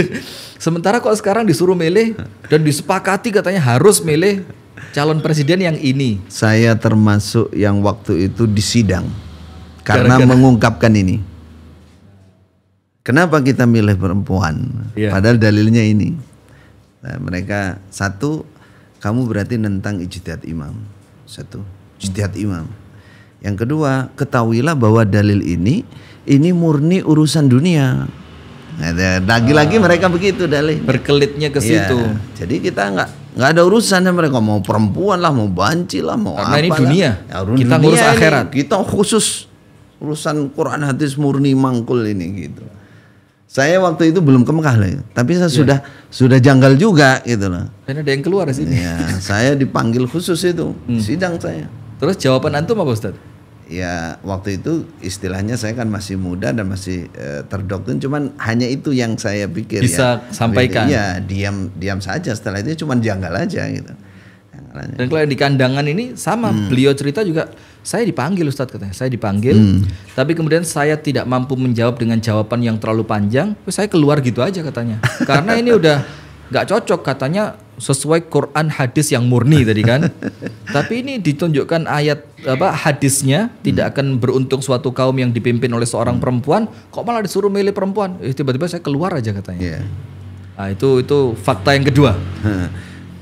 S1: sementara kok sekarang disuruh milih dan disepakati katanya harus milih calon presiden yang ini
S2: saya termasuk yang waktu itu disidang karena Gara-gara. mengungkapkan ini kenapa kita milih perempuan yeah. padahal dalilnya ini nah, mereka satu kamu berarti nentang ijtihad imam. Satu, ijtihad imam. Yang kedua, ketahuilah bahwa dalil ini ini murni urusan dunia. Lagi-lagi ah. mereka begitu dalil. Berkelitnya ke iya. situ. Ya, jadi kita nggak nggak ada urusannya mereka mau perempuan lah, mau banci lah, mau Karena apa ini dunia. Ya, kita dunia ngurus akhirat. Ini, kita khusus urusan Quran hadis murni mangkul ini gitu. Saya waktu itu belum ke Mekah lagi, tapi saya yeah. sudah sudah janggal juga gitu loh. Dan ada yang keluar sini. Ya, saya dipanggil khusus itu hmm. sidang saya. Terus jawaban antum apa Ustaz? Ya waktu itu istilahnya saya kan masih muda dan masih e, terdoktrin, cuman hanya itu yang saya pikir bisa ya. sampaikan. Iya diam diam saja setelah itu cuman janggal aja gitu.
S1: Dan kalau di kandangan ini sama, hmm. beliau cerita juga saya dipanggil Ustadz katanya, saya dipanggil, hmm. tapi kemudian saya tidak mampu menjawab dengan jawaban yang terlalu panjang, saya keluar gitu aja katanya, karena ini udah nggak cocok katanya sesuai Quran hadis yang murni tadi kan. Tapi ini ditunjukkan ayat apa hadisnya tidak hmm. akan beruntung suatu kaum yang dipimpin oleh seorang hmm. perempuan kok malah disuruh milih perempuan. tiba eh, tiba-tiba saya keluar aja katanya. Yeah. Nah, itu itu fakta yang kedua.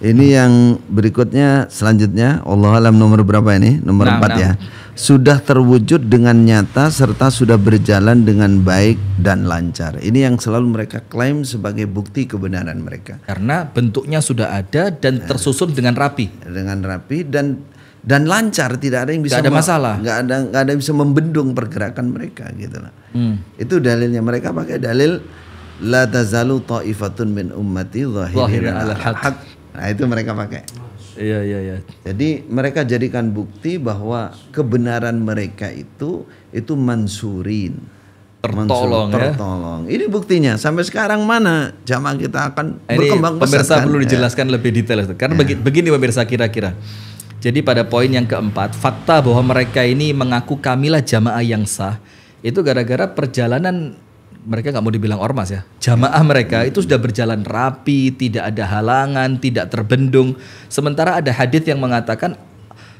S2: Ini yang berikutnya selanjutnya Allah alam nomor berapa ini? Nomor nah, 4 ya. Sudah terwujud dengan nyata serta sudah berjalan dengan baik dan lancar. Ini yang selalu mereka klaim sebagai bukti kebenaran mereka. Karena bentuknya sudah ada dan nah. tersusun dengan rapi. Dengan rapi dan dan lancar tidak ada yang bisa ada masalah nggak ada gak ada yang bisa membendung pergerakan mereka gitu lah hmm. itu dalilnya mereka pakai dalil la tazalu taifatun min ummati zahirin ala haq Nah itu mereka pakai. Iya iya iya. Jadi mereka jadikan bukti bahwa kebenaran mereka itu itu mansurin. Tertolong, Mansur, ya? Ini buktinya sampai sekarang mana jamaah kita akan nah, Ini berkembang pemirsa pesat, kan? perlu iya. dijelaskan
S1: ya. lebih detail karena ya. begini pemirsa kira-kira. Jadi pada poin yang keempat, fakta bahwa mereka ini mengaku kamilah jamaah yang sah itu gara-gara perjalanan mereka nggak mau dibilang ormas ya jamaah mereka itu sudah berjalan rapi tidak ada halangan tidak terbendung sementara ada hadis yang mengatakan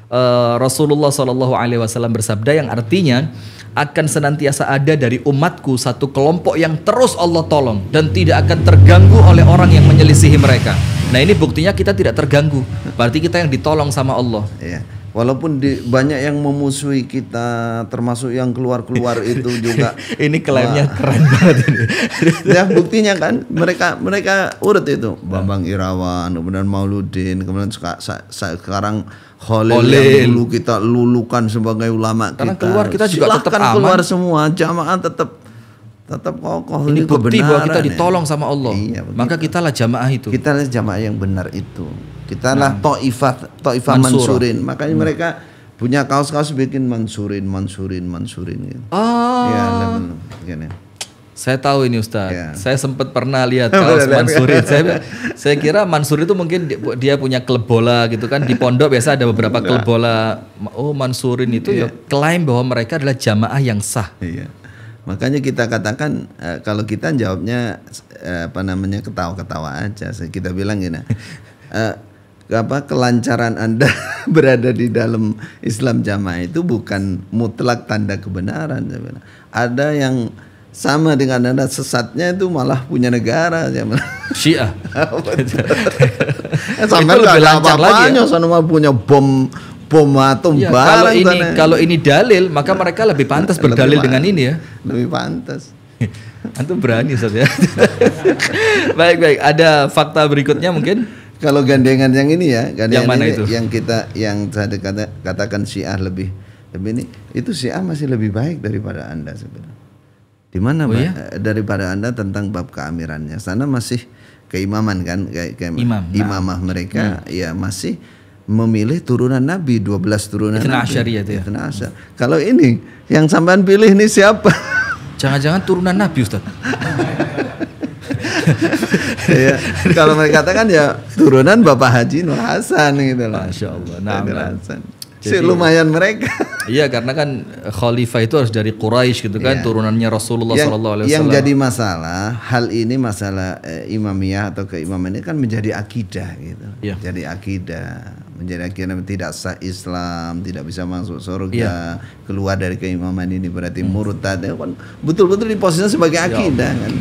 S1: uh, Rasulullah Shallallahu Alaihi Wasallam bersabda yang artinya akan senantiasa ada dari umatku satu kelompok yang terus Allah tolong dan tidak akan terganggu oleh orang yang menyelisihi mereka. Nah ini buktinya kita tidak terganggu. Berarti kita yang
S2: ditolong sama Allah. Yeah. Walaupun di, banyak yang memusuhi kita, termasuk yang keluar-keluar itu juga. ini klaimnya wah. keren banget ini. ya buktinya kan mereka mereka urut itu ya. Bambang Irawan, kemudian Mauludin, kemudian suka, sa, sa, sekarang khalil Holil yang dulu kita lulukan sebagai ulama Karena kita. keluar kita juga Silahkan tetap aman. keluar semua, jamaah tetap tetap kokoh ini bukti bahwa kita ya. ditolong sama Allah iya, kita maka kitalah jamaah itu kitalah jamaah yang benar itu kitalah hmm. toifat, toifah Mansur. mansurin makanya hmm. mereka punya kaos-kaos bikin mansurin mansurin mansurin gitu. oh ya, gini.
S1: saya tahu ini Ustaz ya. saya sempat pernah lihat kaos mansurin saya saya kira mansurin itu mungkin dia punya klub bola gitu kan di pondok biasa ada beberapa klub bola oh mansurin itu iya. ya. klaim bahwa mereka adalah jamaah
S2: yang sah iya Makanya kita katakan uh, kalau kita jawabnya uh, apa namanya ketawa-ketawa aja. Kita bilang gini, uh, apa kelancaran Anda berada di dalam Islam jamaah itu bukan mutlak tanda kebenaran. Ada yang sama dengan Anda sesatnya itu malah punya negara Syiah. Sampai itu lebih lancar apa lagi. Ya? Sama punya bom bom atom ya, kalau ini sana. kalau ini
S1: dalil maka nah, mereka lebih nah, pantas berdalil dengan ini ya lebih pantas antum berani Ustaz ya baik baik ada fakta berikutnya mungkin
S2: kalau gandengan yang ini ya gandengan yang mana ini, itu yang kita yang saya kata, katakan syiah lebih lebih ini itu syiah masih lebih baik daripada anda sebenarnya di mana oh, iya? daripada anda tentang bab keamirannya sana masih keimaman kan kayak ke, imam nah. imamah nah. mereka nah. ya masih memilih turunan Nabi 12 turunan Itna Nabi. Asyari ya, itu ya. Kalau ini yang sampean pilih ini siapa? Jangan-jangan turunan Nabi Ustaz. ya, kalau mereka katakan ya turunan Bapak Haji Nur Hasan gitu loh. Masya Allah. Nah, Nur Hasan. Jadi, si lumayan mereka.
S1: Iya karena kan khalifah itu harus dari Quraisy gitu kan ya. turunannya Rasulullah yang, SAW. Yang jadi
S2: masalah hal ini masalah eh, imamiyah atau keimaman ini kan menjadi akidah gitu. Ya. Jadi akidah menjadi akhirnya tidak sah Islam, tidak bisa masuk surga, ya. keluar dari keimaman ini berarti hmm. murtad. Kan betul-betul di posisinya sebagai ya akidah ya, kan.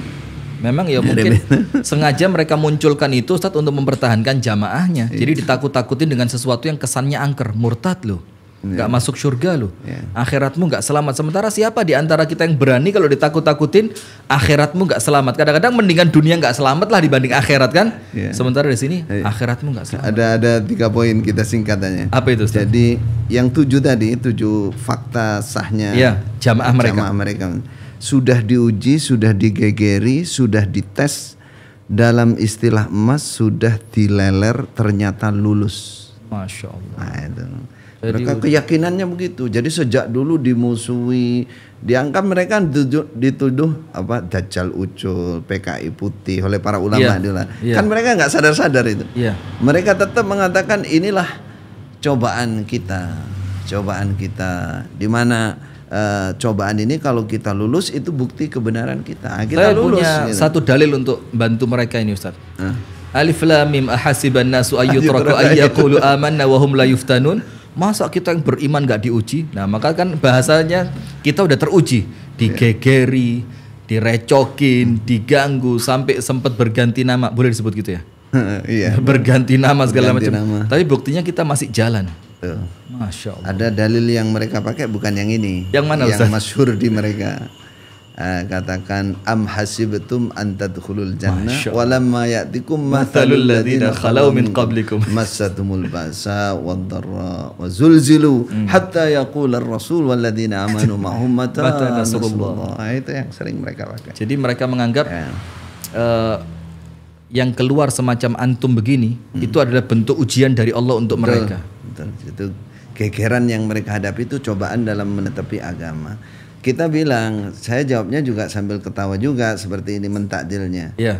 S2: Memang ya mungkin
S1: sengaja mereka munculkan itu Ustaz untuk mempertahankan jamaahnya. Jadi iya. ditakut-takutin dengan sesuatu yang kesannya angker, murtad loh. Iya. nggak yeah. masuk surga loh. Yeah. Akhiratmu nggak selamat. Sementara siapa di antara kita yang berani kalau ditakut-takutin akhiratmu nggak selamat. Kadang-kadang mendingan dunia nggak selamat lah dibanding akhirat kan. Yeah. Sementara di sini
S2: iya. akhiratmu nggak selamat. Ada ada tiga poin kita singkatannya. Apa itu? Ustaz? Jadi yang tujuh tadi tujuh fakta sahnya yeah. Iya, jamaah mereka. Jamaah mereka sudah diuji, sudah digegeri, sudah dites dalam istilah emas sudah dileler ternyata lulus. Masya Allah. Nah, itu mereka keyakinannya begitu. Jadi sejak dulu dimusuhi, dianggap mereka dituduh, dituduh apa dajjal ucul, PKI putih oleh para ulama yeah. Iya, yeah. Kan mereka nggak sadar-sadar itu. Yeah. Mereka tetap mengatakan inilah cobaan kita, cobaan kita di mana uh, cobaan ini kalau kita lulus itu bukti kebenaran kita. Ah, kita Saya lulus. Punya gitu. satu dalil untuk bantu
S1: mereka ini Ustaz. Huh? Ah. Alif lam mim ahasiban nasu ayyutraku ayyaqulu amanna wa hum la yuftanun Masa kita yang beriman gak diuji? Nah, maka kan bahasanya kita udah teruji, digegeri, direcokin, diganggu sampai sempat berganti nama. Boleh disebut gitu ya? iya. Berganti nama segala berganti macam. Nama. Tapi buktinya kita
S2: masih jalan. Masya Allah. Ada dalil yang mereka pakai bukan yang ini. Yang mana Yang Ustaz? masyhur di mereka. Uh, katakan am hasibtum an tadkhulul jannah walamma ya'tikum mathalul ladina khalau min qablikum massatumul ba'sa wad darra wa zulzilu hmm. hatta yaqula ar-rasul wal ladina amanu ma'hum mata nasrullah itu yang sering mereka pakai
S1: jadi mereka menganggap yeah. Ya. uh, yang keluar semacam antum begini hmm. itu adalah bentuk ujian dari Allah untuk betul, mereka
S2: betul itu gegeran yang mereka hadapi itu cobaan dalam menetapi agama kita bilang, saya jawabnya juga sambil ketawa juga seperti ini mentakdilnya. Iya. Yeah.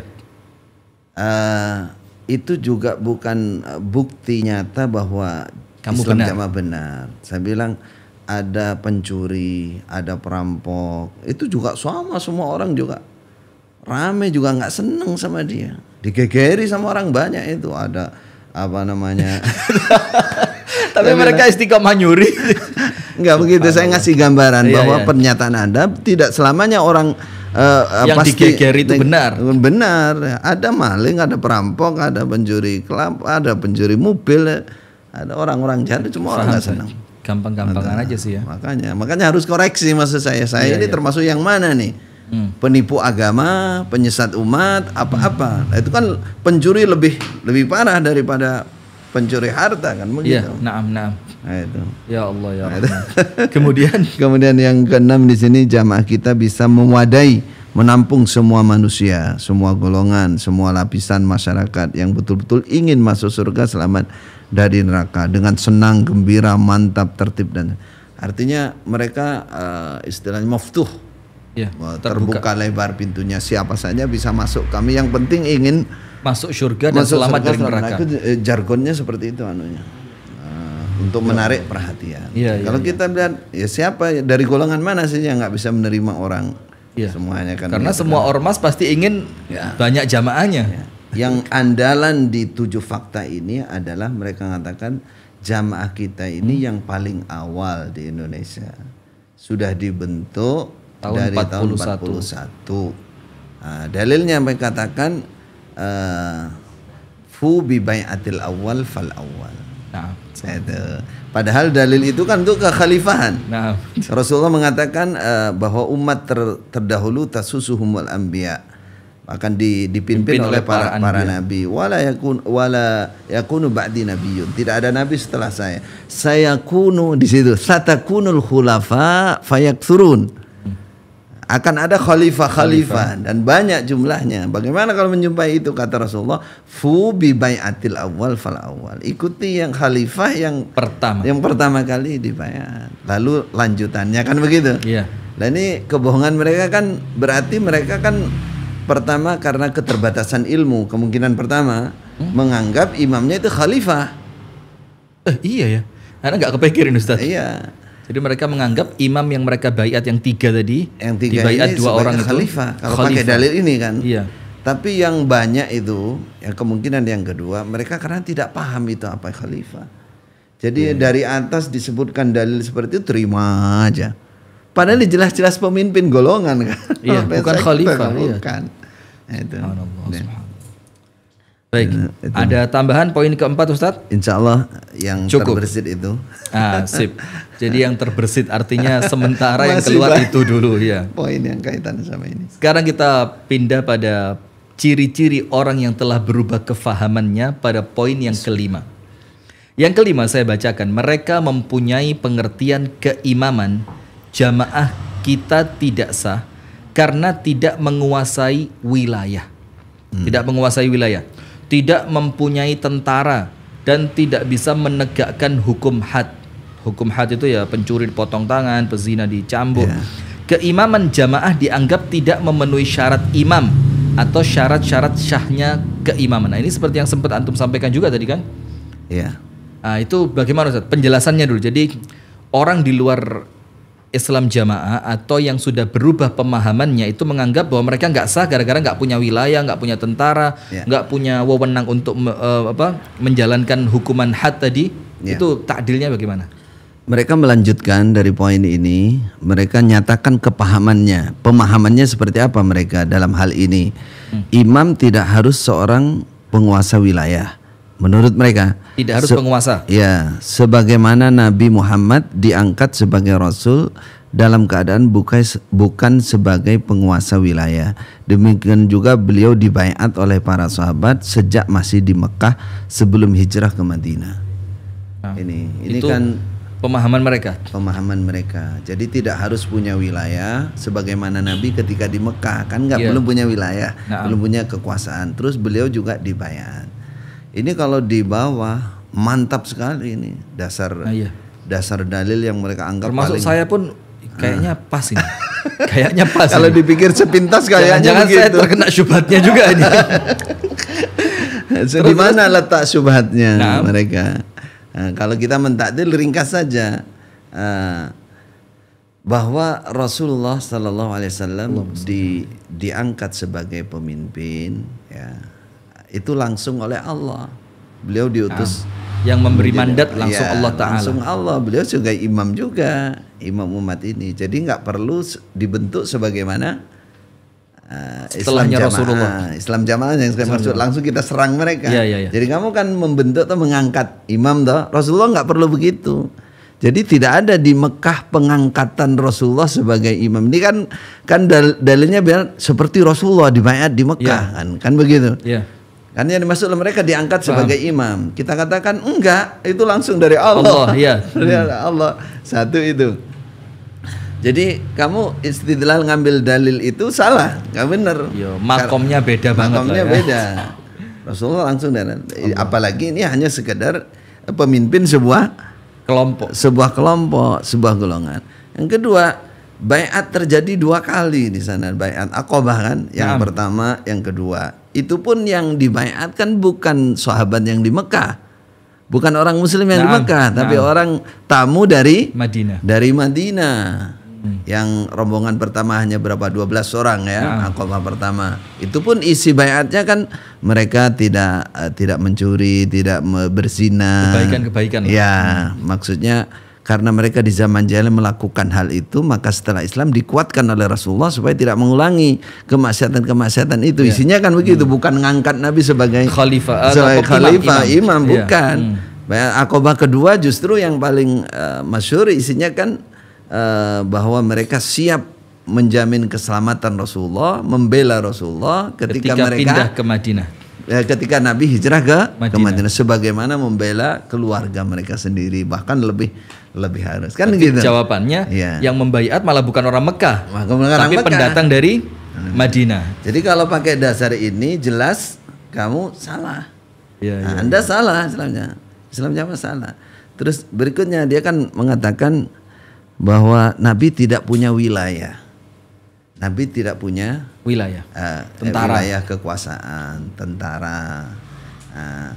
S2: Uh, itu juga bukan eh, bukti nyata bahwa Kamu Islam benar. jamaah benar. Saya bilang ada pencuri, ada perampok, itu juga sama semua orang juga rame juga nggak seneng sama dia. Digegeri sama orang banyak itu ada apa namanya. Tapi mereka istiqomah nyuri. Enggak begitu, saya ngasih gambaran iya, bahwa iya. pernyataan Anda tidak selamanya orang uh, yang pasti digeger itu benar. Benar, ada maling, ada perampok, ada pencuri kelapa, ada pencuri mobil, ada orang-orang jahat cuma orang nggak senang. Gampang-gampangan aja sih ya. Makanya, makanya harus koreksi maksud saya. Saya iya, ini iya. termasuk yang mana nih? hmm. penipu agama, penyesat umat, apa-apa. Hmm. Nah, itu kan pencuri lebih lebih parah daripada pencuri harta kan iya. begitu. Ya, naam, naam. Nah, itu. Ya Allah ya nah, Allah. Kemudian kemudian yang keenam di sini jamaah kita bisa mewadai menampung semua manusia, semua golongan, semua lapisan masyarakat yang betul-betul ingin masuk surga selamat dari neraka dengan senang, gembira, mantap, tertib dan artinya mereka uh, istilahnya maftuh ya, terbuka. terbuka lebar pintunya siapa saja bisa masuk kami yang penting ingin
S1: masuk surga dan masuk selamat surga, dari neraka. Nah, itu
S2: eh, jargonnya seperti itu anunya. Uh, eh, untuk ya. menarik perhatian. Ya, Kalau ya, kita lihat ya siapa ya, dari golongan mana sih yang nggak bisa menerima orang ya. semuanya kan? Karena semua
S1: ormas pasti ingin ya.
S2: banyak jamaahnya. Ya. Yang andalan di tujuh fakta ini adalah mereka mengatakan jamaah kita ini hmm. yang paling awal di Indonesia sudah dibentuk tahun dari 41. tahun 41. Nah, dalilnya mereka katakan uh, fu bi bai'atil awal fal awal. Nah, itu. Padahal dalil itu kan untuk kekhalifahan. Nah. Rasulullah mengatakan uh, bahwa umat ter, terdahulu tasusuhumul anbiya akan di, dipimpin Pimpin oleh para para, para nabi wala yakun wala yakunu ba'di nabiyyun tidak ada nabi setelah saya saya kunu di situ satakunul khulafa fayakthurun akan ada khalifah-khalifah dan banyak jumlahnya. Bagaimana kalau menjumpai itu kata Rasulullah, fu bi bai'atil awal fal awal. Ikuti yang khalifah yang pertama. Yang pertama kali dibayat. Lalu lanjutannya kan begitu. Iya. Nah ini kebohongan mereka kan berarti mereka kan pertama karena keterbatasan ilmu, kemungkinan pertama hmm? menganggap imamnya itu khalifah.
S1: Eh, iya ya. Karena nggak kepikirin Ustaz. Iya. Jadi mereka menganggap imam yang mereka bayat yang tiga tadi, yang tiga dibayat ini dua orang khalifah, itu kalau khalifah. pakai dalil
S2: ini kan. Iya. Tapi yang banyak itu, yang kemungkinan yang kedua, mereka karena tidak paham itu apa khalifah. Jadi hmm. dari atas disebutkan dalil seperti itu terima aja. Padahal jelas-jelas pemimpin golongan kan. Iya, bukan khalifah, bukan. Iya. Nah, itu. Allah.
S1: Baik. Iya, itu. Ada tambahan poin keempat Ustadz? Insya Allah yang Cukup. terbersit itu. Ah, sip. Jadi yang terbersit artinya sementara yang keluar itu dulu ya.
S2: Poin yang kaitan sama ini.
S1: Sekarang kita pindah pada ciri-ciri orang yang telah berubah kefahamannya pada poin yang kelima. Yang kelima saya bacakan, mereka mempunyai pengertian keimaman jamaah kita tidak sah karena tidak menguasai wilayah. Hmm. Tidak menguasai wilayah tidak mempunyai tentara dan tidak bisa menegakkan hukum had. Hukum had itu ya pencuri potong tangan, pezina dicambuk. Yeah. Keimaman jamaah dianggap tidak memenuhi syarat imam atau syarat-syarat syahnya keimaman. Nah, ini seperti yang sempat antum sampaikan juga tadi kan? Iya. Yeah. Nah, itu bagaimana Ustaz? Penjelasannya dulu. Jadi orang di luar Islam jamaah atau yang sudah berubah pemahamannya itu menganggap bahwa mereka nggak sah gara-gara nggak punya wilayah, nggak punya tentara, ya. nggak yeah. punya wewenang untuk uh, apa menjalankan hukuman had tadi. Yeah. Itu takdilnya bagaimana?
S2: Mereka melanjutkan dari poin ini, mereka nyatakan kepahamannya. Pemahamannya seperti apa mereka dalam hal ini? Hmm. Imam tidak harus seorang penguasa wilayah Menurut mereka, tidak harus penguasa. Ya, sebagaimana Nabi Muhammad diangkat sebagai rasul dalam keadaan bukan bukan sebagai penguasa wilayah. Demikian juga beliau dibaiat oleh para sahabat sejak masih di Mekah sebelum hijrah ke Madinah. Nah, ini ini itu kan pemahaman mereka. Pemahaman mereka. Jadi tidak harus punya wilayah sebagaimana Nabi ketika di Mekah kan nggak yeah. belum punya wilayah, nah. belum punya kekuasaan. Terus beliau juga dibaiat. Ini kalau di bawah mantap sekali ini dasar nah, iya. dasar dalil yang mereka anggap Termasuk paling. saya pun kayaknya ah. pas ini. kayaknya pas. kalau dipikir sepintas kayaknya Jangan begitu. saya gitu. terkena syubhatnya juga ini. so, di mana letak syubhatnya nah. mereka? Nah, kalau kita mentakdir ringkas saja uh, bahwa Rasulullah Shallallahu Alaihi Wasallam di, diangkat sebagai pemimpin, ya itu langsung oleh Allah. Beliau diutus nah,
S1: yang memberi menjadi, mandat langsung ya, Allah Taala. Langsung
S2: Allah. Beliau juga imam juga, imam umat ini. Jadi nggak perlu dibentuk sebagaimana uh, Islam jamaah, Rasulullah. Ah, Islam jamaah yang saya maksud langsung kita serang mereka. Ya, ya, ya. Jadi kamu kan membentuk atau mengangkat imam toh. Rasulullah nggak perlu begitu. Jadi tidak ada di Mekah pengangkatan Rasulullah sebagai imam. Ini kan kan dal dalilnya biar seperti Rasulullah di Mekah ya. kan kan begitu. Ya. Kan yang dimaksud oleh mereka diangkat sebagai imam. Kita katakan enggak, itu langsung dari Allah. Allah, ya. dari hmm. Allah. Satu itu. Jadi kamu istidlal ngambil dalil itu salah, nggak benar. Yo, iya, makomnya
S1: beda makomnya banget. Makomnya ya. beda.
S2: Rasulullah langsung dan eh, apalagi ini hanya sekedar eh, pemimpin sebuah kelompok, sebuah kelompok, sebuah golongan. Yang kedua, Bayat terjadi dua kali di sana bayat akobah kan yang nah. pertama yang kedua itu pun yang kan bukan sahabat yang di Mekah bukan orang Muslim yang nah. di Mekah nah. tapi orang tamu dari Madinah dari Madinah hmm. yang rombongan pertama hanya berapa dua belas orang ya nah. akobah pertama itu pun isi bayatnya kan mereka tidak uh, tidak mencuri tidak berzina kebaikan kebaikan ya hmm. maksudnya karena mereka di zaman jahil melakukan hal itu maka setelah Islam dikuatkan oleh Rasulullah supaya tidak mengulangi kemaksiatan-kemaksiatan itu ya. isinya kan begitu hmm. bukan ngangkat Nabi sebagai khalifah eh, sebagai khalifah imam, imam ya. bukan ya. hmm. akobah kedua justru yang paling uh, eh, masyur isinya kan uh, bahwa mereka siap menjamin keselamatan Rasulullah membela Rasulullah ketika, ketika mereka pindah ke Madinah ya, ketika Nabi hijrah ke Madinah. ke Madinah sebagaimana membela keluarga mereka sendiri bahkan lebih lebih harus kan gitu jawabannya ya. yang membayat malah bukan
S1: orang Mekah
S2: Maka orang tapi Mekah. pendatang dari
S1: hmm. Madinah
S2: jadi kalau pakai dasar ini jelas kamu salah ya, nah, iya. anda ya. salah Islamnya Islamnya apa salah terus berikutnya dia kan mengatakan bahwa Nabi tidak punya wilayah Nabi tidak punya wilayah uh, tentara wilayah kekuasaan tentara uh,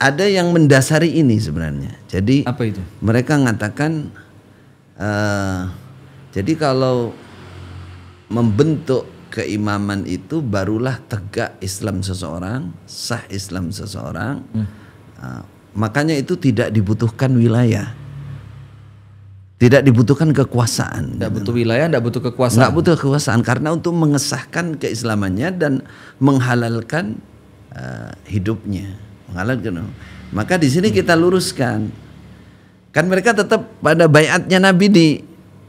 S2: ada yang mendasari ini sebenarnya. Jadi apa itu? Mereka mengatakan uh, jadi kalau membentuk keimaman itu barulah tegak Islam seseorang, sah Islam seseorang. Hmm. Uh, makanya itu tidak dibutuhkan wilayah. Tidak dibutuhkan kekuasaan. Tidak butuh wilayah, tidak butuh kekuasaan. Tidak butuh kekuasaan karena untuk mengesahkan keislamannya dan menghalalkan uh, hidupnya. Menghalalkan kan? Maka di sini kita luruskan. Kan mereka tetap pada bayatnya Nabi di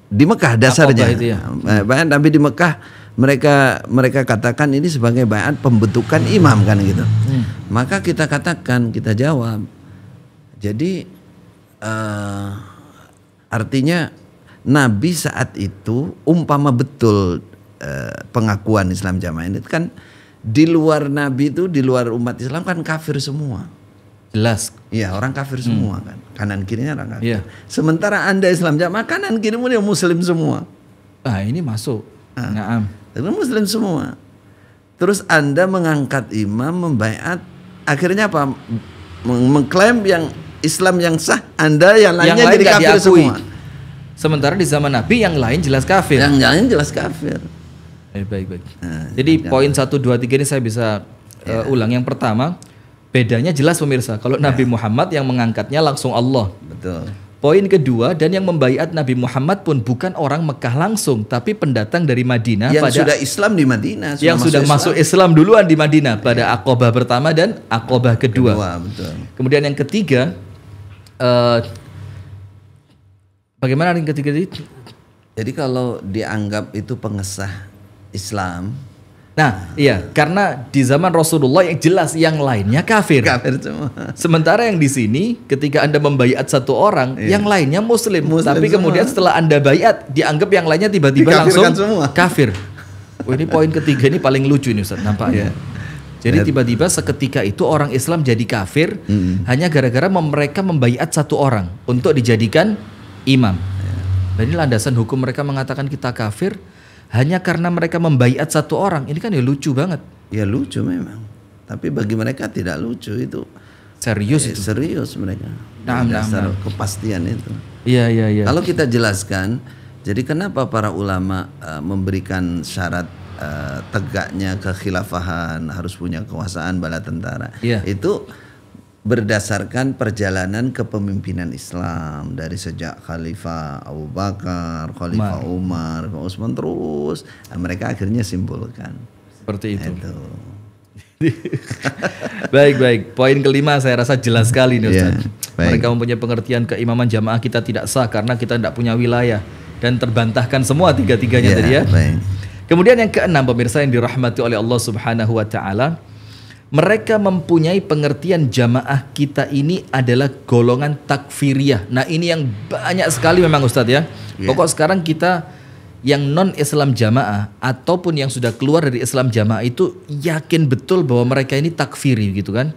S2: di Mekah dasarnya. ya? Eh, bayat Nabi di Mekah mereka mereka katakan ini sebagai bayat pembentukan imam kan gitu. Hmm. Maka kita katakan, kita jawab. Jadi uh, artinya Nabi saat itu umpama betul uh, pengakuan Islam jamaah ini kan di luar nabi itu di luar umat Islam kan kafir semua jelas Iya orang kafir hmm. semua kan kanan kirinya orang kafir Ya. sementara anda Islam jamaah kanan kirimu dia muslim semua ah ini masuk Nah, Itu muslim semua terus anda mengangkat imam membayat akhirnya apa mengklaim yang Islam yang sah anda yang lainnya yang lain jadi kafir semua
S1: sementara di zaman Nabi yang lain jelas kafir yang lain
S2: jelas kafir Eh, baik baik. Nah,
S1: Jadi poin satu dua tiga ini saya bisa ya. uh, ulang. Yang pertama bedanya jelas pemirsa. Kalau ya. Nabi Muhammad yang mengangkatnya langsung Allah. Betul. Poin kedua dan yang membaiat Nabi Muhammad pun bukan orang Mekah langsung, tapi pendatang dari Madinah. Yang pada, sudah
S2: Islam di Madinah. Sudah yang masuk sudah Islam. masuk
S1: Islam duluan di Madinah ya. pada akobah pertama dan akobah kedua. kedua betul. Kemudian yang ketiga, uh, bagaimana yang ketiga? Jadi kalau dianggap itu pengesah Islam. Nah, ah. iya, karena di zaman Rasulullah yang jelas yang lainnya kafir. Kafir semua. Sementara yang di sini ketika Anda membaiat satu orang, iya. yang lainnya muslim, muslim tapi semua. kemudian setelah Anda baiat dianggap yang lainnya tiba-tiba langsung semua. kafir. Oh, ini poin ketiga ini paling lucu ini Ustaz, nampaknya. Iya. Jadi tiba-tiba seketika itu orang Islam jadi kafir hmm hanya gara-gara mereka membaiat satu orang untuk dijadikan imam. Jadi iya. Dan ini landasan hukum mereka mengatakan kita kafir
S2: hanya karena mereka membaiat satu orang. Ini kan ya lucu banget. Ya lucu memang. Tapi bagi mereka tidak lucu itu. Serius eh, itu. Serius mereka. Nah, nah dasar nah. kepastian itu. Iya iya iya. Kalau kita jelaskan, jadi kenapa para ulama uh, memberikan syarat uh, tegaknya kekhilafahan harus punya kekuasaan bala tentara? Iya. Itu berdasarkan perjalanan kepemimpinan Islam dari sejak Khalifah Abu Bakar, Khalifah Umar, Umar Utsman terus mereka akhirnya simpulkan seperti itu. itu.
S1: baik baik. Poin kelima saya rasa jelas sekali nih iya, Ustaz. Yeah, mereka mempunyai pengertian keimaman jamaah kita tidak sah karena kita tidak punya wilayah dan terbantahkan semua tiga-tiganya yeah, tadi ya. Baik. Kemudian yang keenam pemirsa yang dirahmati oleh Allah Subhanahu wa taala, mereka mempunyai pengertian jamaah kita ini adalah golongan takfiriyah. Nah ini yang banyak sekali memang Ustadz ya. Yeah. Pokok sekarang kita yang non Islam jamaah ataupun yang sudah keluar dari Islam jamaah itu yakin betul bahwa mereka ini takfiri gitu kan.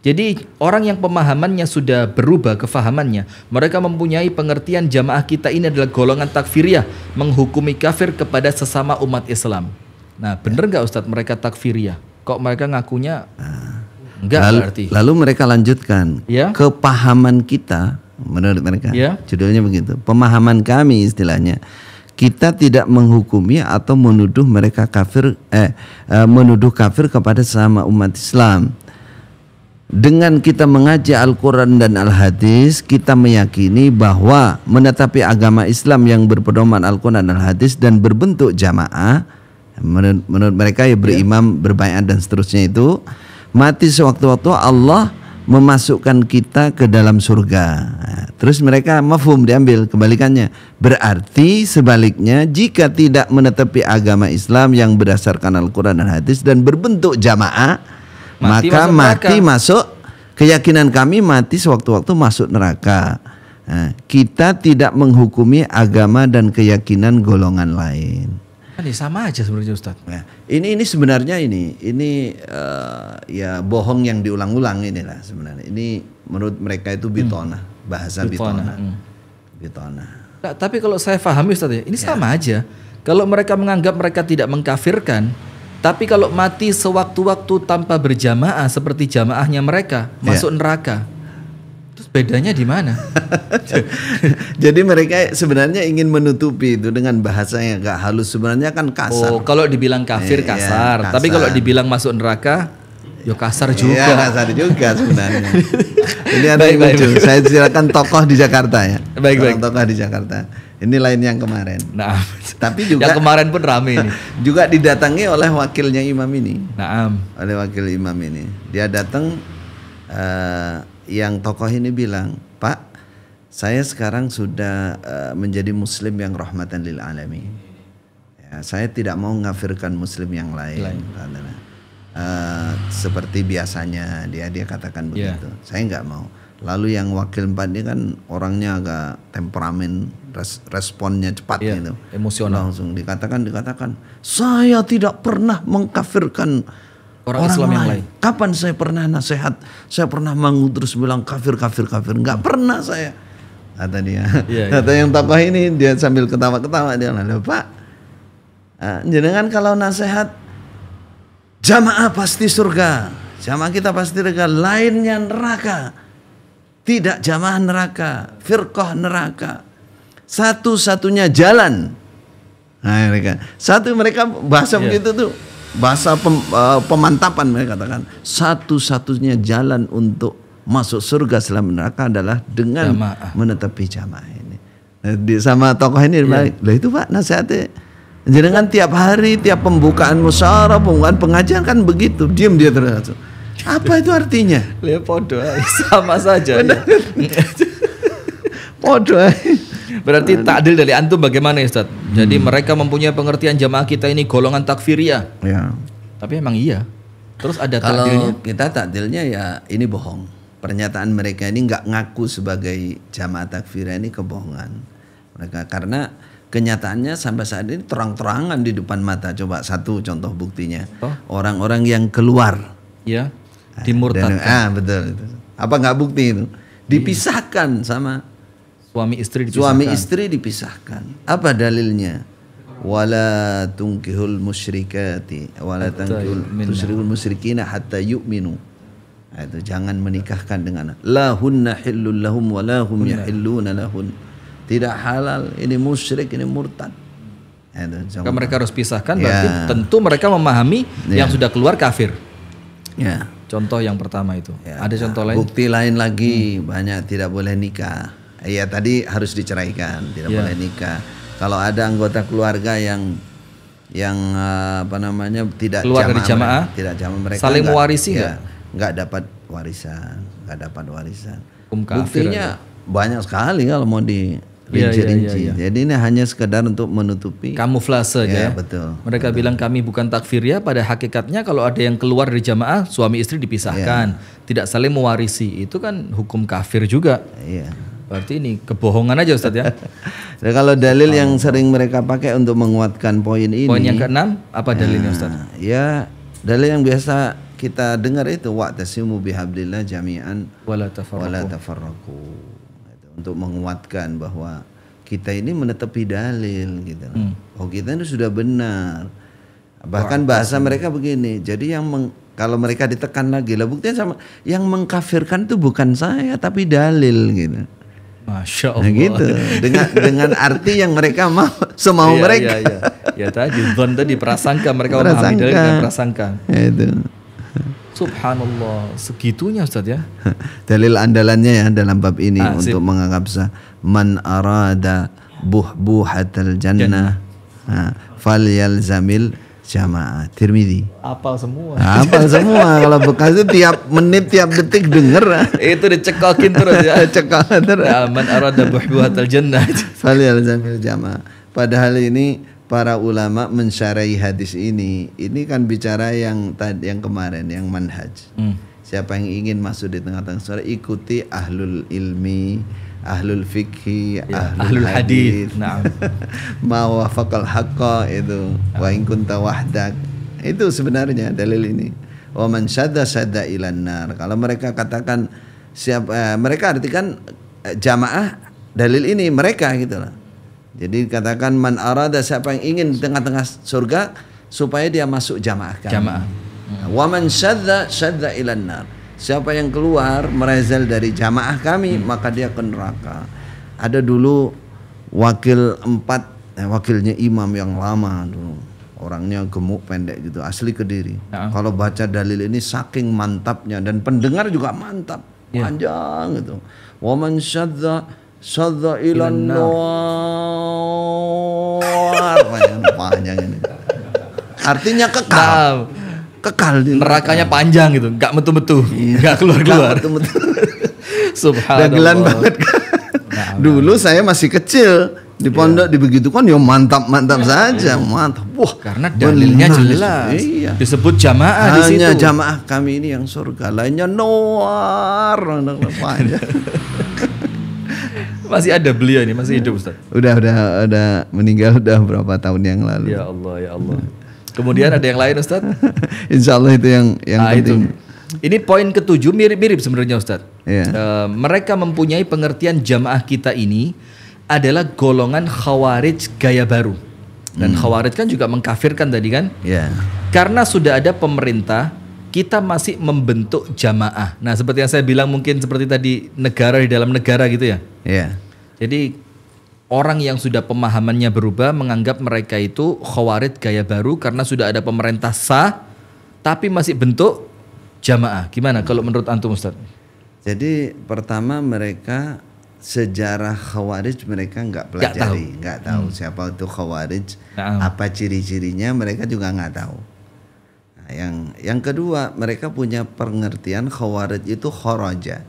S1: Jadi orang yang pemahamannya sudah berubah kefahamannya, mereka mempunyai pengertian jamaah kita ini adalah golongan takfiriyah, menghukumi kafir kepada sesama umat Islam. Nah, benar ya. nggak Ustadz mereka takfiriyah? Kok mereka ngakunya ah.
S2: enggak lalu, berarti. Lalu mereka lanjutkan ya? kepahaman kita menurut mereka. Ya? Judulnya begitu. Pemahaman kami istilahnya kita tidak menghukumi atau menuduh mereka kafir eh, eh menuduh kafir kepada selama umat Islam. Dengan kita mengaji Al-Quran dan Al-Hadis, kita meyakini bahwa menetapi agama Islam yang berpedoman Al-Quran dan Al-Hadis dan berbentuk jamaah, menurut, menurut mereka ya berimam yeah. berbayat dan seterusnya itu mati sewaktu-waktu Allah memasukkan kita ke dalam surga. terus mereka mafhum diambil kebalikannya. Berarti sebaliknya jika tidak menetapi agama Islam yang berdasarkan Al-Qur'an dan hadis dan berbentuk jamaah maka masuk mati neraka. masuk keyakinan kami mati sewaktu-waktu masuk neraka. Eh, kita tidak menghukumi agama dan keyakinan golongan lain. Kan ya sama aja sebenarnya Ustadz. Nah, ya. ini ini sebenarnya ini ini uh, ya bohong yang diulang-ulang inilah sebenarnya. Ini menurut mereka itu bitona, hmm. bahasa bitona. Bitona. Hmm. Nah, tapi kalau saya pahami Ustadz ya, ini ya. sama aja. Kalau
S1: mereka menganggap mereka tidak mengkafirkan, tapi kalau mati sewaktu-waktu tanpa berjamaah seperti jamaahnya mereka, ya. masuk neraka. Terus bedanya di mana?
S2: Jadi mereka sebenarnya ingin menutupi itu dengan bahasa yang agak halus. Sebenarnya kan kasar. Oh, kalau
S1: dibilang kafir kasar. Iya, kasar. Tapi kalau dibilang masuk neraka,
S2: yo ya kasar iya, juga. Ya, kasar juga sebenarnya. Ini ada yang baik, Saya silakan tokoh di Jakarta ya. Baik, baik. Tokoh di Jakarta. Ini lain yang kemarin. Nah, tapi juga yang kemarin pun rame ini. juga didatangi oleh wakilnya imam ini. Nah, Oleh wakil imam ini. Dia datang eh, yang tokoh ini bilang, "Pak, saya sekarang sudah uh, menjadi muslim yang rahmatan lil alamin. Ya, saya tidak mau mengafirkan muslim yang lain." lain. Uh, seperti biasanya dia dia katakan ya. begitu. Yeah. Saya nggak mau. Lalu yang wakil empat ini kan orangnya agak temperamen, res, responnya cepat yeah. gitu. Emosional. Langsung dikatakan dikatakan, "Saya tidak pernah mengkafirkan
S1: orang, orang Islam lain. yang lain.
S2: Kapan saya pernah nasihat? Saya pernah mangu terus bilang kafir kafir kafir. Enggak hmm. pernah saya. Kata dia. Yeah, iya. Kata yeah. yang tokoh ini dia sambil ketawa-ketawa dia lalu Pak, eh, jenengan kalau nasihat jamaah pasti surga, jamaah kita pasti surga, lainnya neraka. Tidak jamaah neraka, Firkoh neraka. Satu-satunya jalan Nah, mereka satu mereka bahasa yeah. begitu tuh bahasa pem, uh, pemantapan mereka katakan satu-satunya jalan untuk masuk surga selama neraka adalah dengan jamaah. menetapi jamaah ini. Nah, di sama tokoh ini yeah. lah itu Pak nasihatnya dengan tiap hari tiap pembukaan musyawarah pembukaan pengajian kan begitu diam dia terus apa itu artinya?
S1: Lepodo sama saja. Ya. Podo. Berarti takdil dari antum bagaimana Ustaz? Jadi hmm. mereka mempunyai pengertian jamaah kita ini golongan takfiriyah. Ya. Tapi emang iya. Terus ada Kalau takdilnya?
S2: kita takdilnya ya ini bohong. Pernyataan mereka ini nggak ngaku sebagai jamaah takfiriyah ini kebohongan. Mereka karena kenyataannya sampai saat ini terang-terangan di depan mata. Coba satu contoh buktinya. Oh. Orang-orang yang keluar. Ya. Ah, dimurtadkan. ah betul. Apa nggak bukti itu? Iya. Dipisahkan sama
S1: Suami istri dipisahkan. Suami istri dipisahkan.
S2: Apa dalilnya? Wala tungkihul musyrikati wala tungkihul musyrikina hatta yu'minu. Nah, itu jangan menikahkan dengan lahunna hillul lahum wa lahum yahilluna lahun. Tidak halal, ini musyrik, ini murtad. Nah, itu, mereka harus pisahkan ya. berarti ya.
S1: tentu mereka memahami ya. yang sudah keluar kafir.
S2: Ya. Contoh yang pertama itu. Ya. Ada contoh lain? Bukti lain lagi hmm. banyak tidak boleh nikah ya tadi harus diceraikan, tidak yeah. boleh nikah. Kalau ada anggota keluarga yang yang eh, apa namanya tidak keluar jamaah, dari jamaah, tidak jamaah mereka saling enggak, mewarisi enggak, iya, enggak dapat warisan, enggak dapat warisan. Bukti nya banyak sekali kalau mau di iya, iya, rinci-rinci. Ya, ya, Jadi ini hanya sekedar untuk menutupi kamuflase ya, ya. betul.
S1: Mereka betul. bilang kami bukan takfir ya pada hakikatnya kalau ada yang keluar dari jamaah suami istri dipisahkan, ya. tidak saling mewarisi. Itu kan hukum kafir juga. Iya. Berarti ini
S2: kebohongan aja Ustadz ya. nah, kalau dalil yang sering mereka pakai untuk menguatkan poin ini. Poin yang keenam apa dalilnya Ustadz? Nah, ya, dalil yang biasa kita dengar itu wa'tasimu bihablillah jami'an wala tafarraqu. Untuk menguatkan bahwa kita ini menetapi dalil gitu. Hmm. Oh, kita ini sudah benar. Bahkan bahasa mereka begini. Jadi yang meng, kalau mereka ditekan lagi lah buktinya sama yang mengkafirkan itu bukan saya tapi dalil gitu. Masya Allah. Nah, gitu. Dengan dengan arti yang mereka mau semau iya, mereka. Ya, iya.
S1: ya tadi don tadi prasangka mereka prasangka. memahami dengan prasangka. Ya, itu. Subhanallah, segitunya Ustaz ya.
S2: Dalil andalannya ya dalam bab ini ah, untuk menganggap sah man arada buh buhatal jannah. Jannah. Nah, fal yalzamil jamaah Tirmidzi.
S1: Apal semua. Apal semua. Kalau
S2: bekas itu tiap menit tiap detik denger. itu
S1: dicekokin
S2: terus ya. Cekokin terus. Ya aman
S1: man arada buhbuhatal jannah. Salih
S2: jamaah. Padahal ini para ulama mensyarahi hadis ini. Ini kan bicara yang tadi yang kemarin yang manhaj. Hmm. Siapa yang ingin masuk di tengah-tengah suara ikuti ahlul ilmi ahlul fikhi, ya, ahlul, ahlul hadith. mawafakal Nah. Ma wafaqal haqqa itu nah. wa in kunta wahdak. Itu sebenarnya dalil ini. Wa man syadda syadda ilan nar. Kalau mereka katakan siap eh, mereka artikan eh, jamaah dalil ini mereka gitu lah. Jadi katakan man arada siapa yang ingin di tengah-tengah surga supaya dia masuk jamaah kami. Jamaah. Hmm. Wa man syadda syadda ilan nar. Siapa yang keluar merezel dari jamaah kami hmm. maka dia ke neraka. Ada dulu wakil empat eh, wakilnya imam yang lama dulu orangnya gemuk pendek gitu asli kediri ya. kalau baca dalil ini saking mantapnya dan pendengar juga mantap ya. panjang gitu waman syadza syadza ilan noar panjang, panjang ini
S1: artinya kekal nah, kekal di neraka. nerakanya panjang gitu nggak
S2: metu-metu iya. nggak keluar-keluar subhanallah dagelan banget kan nah, nah. dulu nah. saya masih kecil di iya. pondok yeah. begitu kan ya mantap mantap yeah. saja yeah. mantap wah karena dalilnya jelas iya. disebut jamaah hanya di situ. jamaah kami ini yang surga lainnya noar
S1: masih ada beliau ini masih hidup Ustaz
S2: udah udah udah meninggal udah berapa tahun yang lalu ya Allah
S1: ya Allah ya. Kemudian ada yang lain Ustaz?
S2: Insya Allah itu yang yang nah, penting. Itu.
S1: Ini poin ketujuh mirip-mirip sebenarnya Ustaz. Yeah. Iya. Uh, mereka mempunyai pengertian jamaah kita ini adalah golongan khawarij gaya baru. Dan hmm. khawarij kan juga mengkafirkan tadi kan? Yeah. Karena sudah ada pemerintah, kita masih membentuk jamaah. Nah seperti yang saya bilang mungkin seperti tadi negara di dalam negara gitu ya. Yeah. Jadi orang yang sudah pemahamannya berubah menganggap mereka itu khawarid gaya baru karena sudah ada pemerintah sah tapi masih bentuk jamaah.
S2: Gimana kalau menurut antum Ustaz? Jadi pertama mereka sejarah khawarij mereka nggak pelajari, nggak tahu, gak tahu hmm. siapa itu khawarij, nah. apa ciri-cirinya mereka juga nggak tahu. Nah, yang yang kedua mereka punya pengertian khawarij itu khoroja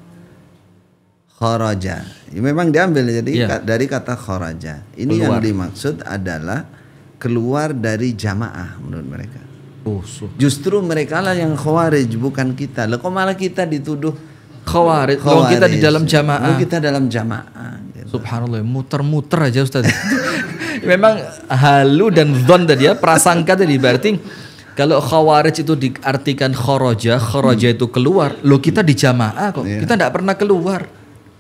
S2: kharaja. Ya, memang diambil ya, jadi yeah. dari kata kharaja. Ini keluar. yang dimaksud adalah keluar dari jamaah menurut mereka. Oh, Justru mereka lah yang khawarij bukan kita. Lah kok malah kita dituduh khawarij. Kalau kita di dalam jamaah. Lalu kita dalam jamaah.
S1: Gitu. Subhanallah, muter-muter aja Ustaz. Memang halu dan zon tadi ya, prasangka tadi berarti kalau khawarij itu diartikan khoroja, khoroja hmm. itu keluar. Loh kita di jamaah kok, yeah. kita tidak pernah keluar.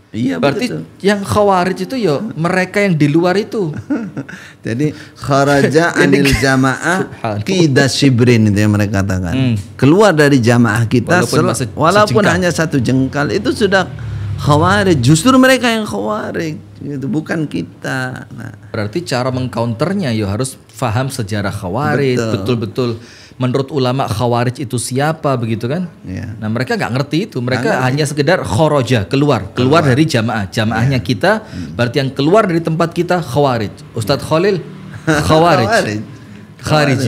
S1: Iya, berarti betul. yang
S2: khawarij itu ya mereka yang di luar itu. Jadi kharaja anil jamaah kita shibrin itu yang mereka katakan. Hmm. Keluar dari jamaah kita walaupun, masa, walaupun hanya satu jengkal itu sudah khawarij. Justru mereka yang khawarij
S1: itu bukan kita. Nah. Berarti cara mengcounternya ya harus faham sejarah khawarij betul-betul menurut ulama khawarij itu siapa begitu kan? Yeah. Nah mereka nggak ngerti itu, mereka hanya sekedar khoroja keluar, keluar, keluar dari jamaah, jamaahnya yeah. kita, hmm. berarti yang keluar dari tempat kita khawarij. Ustadz yeah. Khalil khawarij.
S2: khawarij. Khawarij.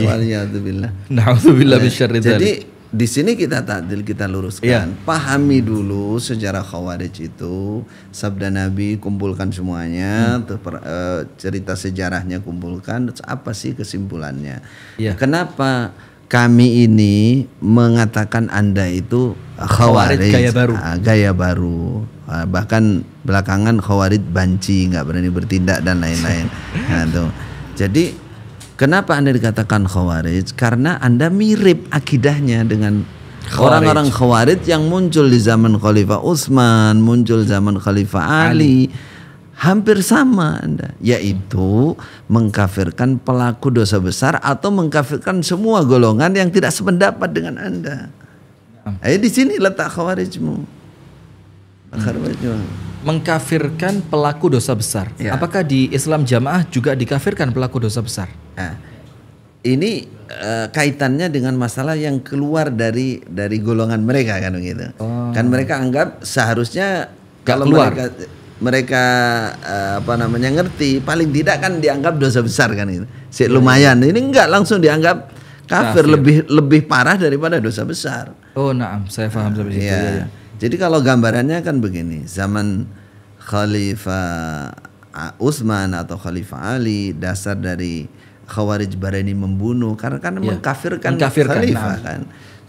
S2: Nauzubillah min iya. Jadi di sini kita takdir kita luruskan. Yeah. Pahami dulu sejarah Khawarij itu sabda Nabi kumpulkan semuanya, hmm. per, uh, cerita sejarahnya kumpulkan apa sih kesimpulannya. Yeah. Kenapa kami ini mengatakan Anda itu khawarij, gaya baru. Ah, gaya baru. Ah, bahkan belakangan khawarij banci, nggak berani bertindak dan lain-lain. nah, tuh. Jadi kenapa Anda dikatakan khawarij? Karena Anda mirip akidahnya dengan orang-orang khawarij. yang muncul di zaman Khalifah Utsman, muncul zaman Khalifah Ali. Ali hampir sama Anda, yaitu mengkafirkan pelaku dosa besar atau mengkafirkan semua golongan yang tidak sependapat dengan Anda. Nah. Eh di sini letak hmm. khawarijmu. Mengkafirkan pelaku dosa besar.
S1: Ya. Apakah di Islam jamaah juga dikafirkan pelaku dosa besar?
S2: Nah, ini uh, kaitannya dengan masalah yang keluar dari dari golongan mereka kan gitu. Oh. Kan mereka anggap seharusnya kalau keluar. mereka mereka uh, apa namanya ngerti paling tidak kan dianggap dosa besar kan ini si lumayan ini enggak langsung dianggap
S1: kafir, kafir. lebih
S2: lebih parah daripada dosa besar oh nah, saya paham seperti itu ya. Iya, iya. jadi kalau gambarannya kan begini zaman Khalifah Utsman atau Khalifah Ali dasar dari Khawarij Barani membunuh karena kan ya. mengkafirkan, mengkafirkan Khalifah nah. kan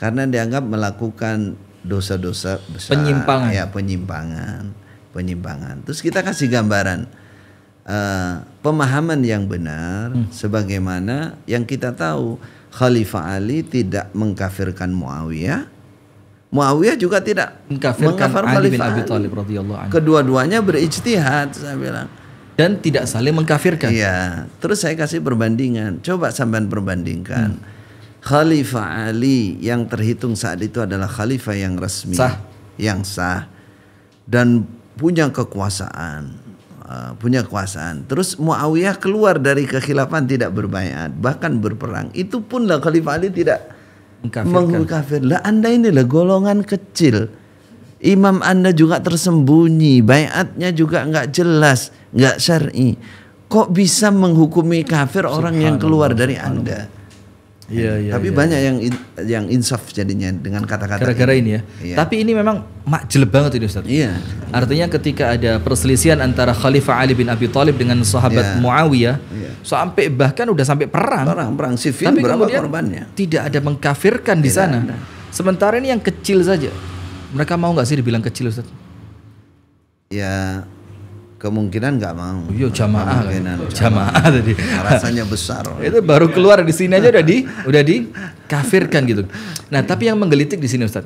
S2: karena dianggap melakukan dosa-dosa besar penyimpangan. ya, penyimpangan penyimpangan. Terus kita kasih gambaran uh, pemahaman yang benar hmm. sebagaimana yang kita tahu Khalifah Ali tidak mengkafirkan Muawiyah. Muawiyah juga tidak mengkafirkan Ali bin Abi Thalib radhiyallahu anhu. Kedua-duanya berijtihad saya bilang dan tidak saling mengkafirkan. Iya. Terus saya kasih perbandingan. Coba sampean perbandingkan. Hmm. Khalifah Ali yang terhitung saat itu adalah khalifah yang resmi, sah. yang sah dan punya kekuasaan uh, punya kekuasaan. Terus Muawiyah keluar dari kekhilafan tidak berbayat, bahkan berperang. Itu pun lah Khalifah Ali tidak mengkafir. Lah Anda ini lah golongan kecil. Imam Anda juga tersembunyi, bayatnya juga nggak jelas, nggak syar'i. Kok bisa menghukumi kafir orang yang keluar dari Anda? Iya, iya, iya. Tapi iya. banyak iya. yang in, yang insaf jadinya dengan kata-kata. Gara-gara ini. ini ya. Iya. Tapi ini memang makjel banget ini Ustaz. Iya.
S1: Artinya ketika ada perselisihan antara Khalifah Ali bin Abi Thalib dengan sahabat iya. Muawiyah, iya. sampai bahkan udah sampai perang. Perang, perang
S2: sivil Tapi berapa kemudian korbannya?
S1: Tidak ada mengkafirkan tidak di sana. Ada. Sementara ini yang kecil saja. Mereka mau nggak sih dibilang kecil Ustaz?
S2: Ya kemungkinan nggak mau. Yo iya, jamaah, kemungkinan jamaah, jamaah tadi. Rasanya besar.
S1: itu baru keluar di sini aja udah di udah dikafirkan gitu. Nah tapi yang menggelitik di sini Ustaz,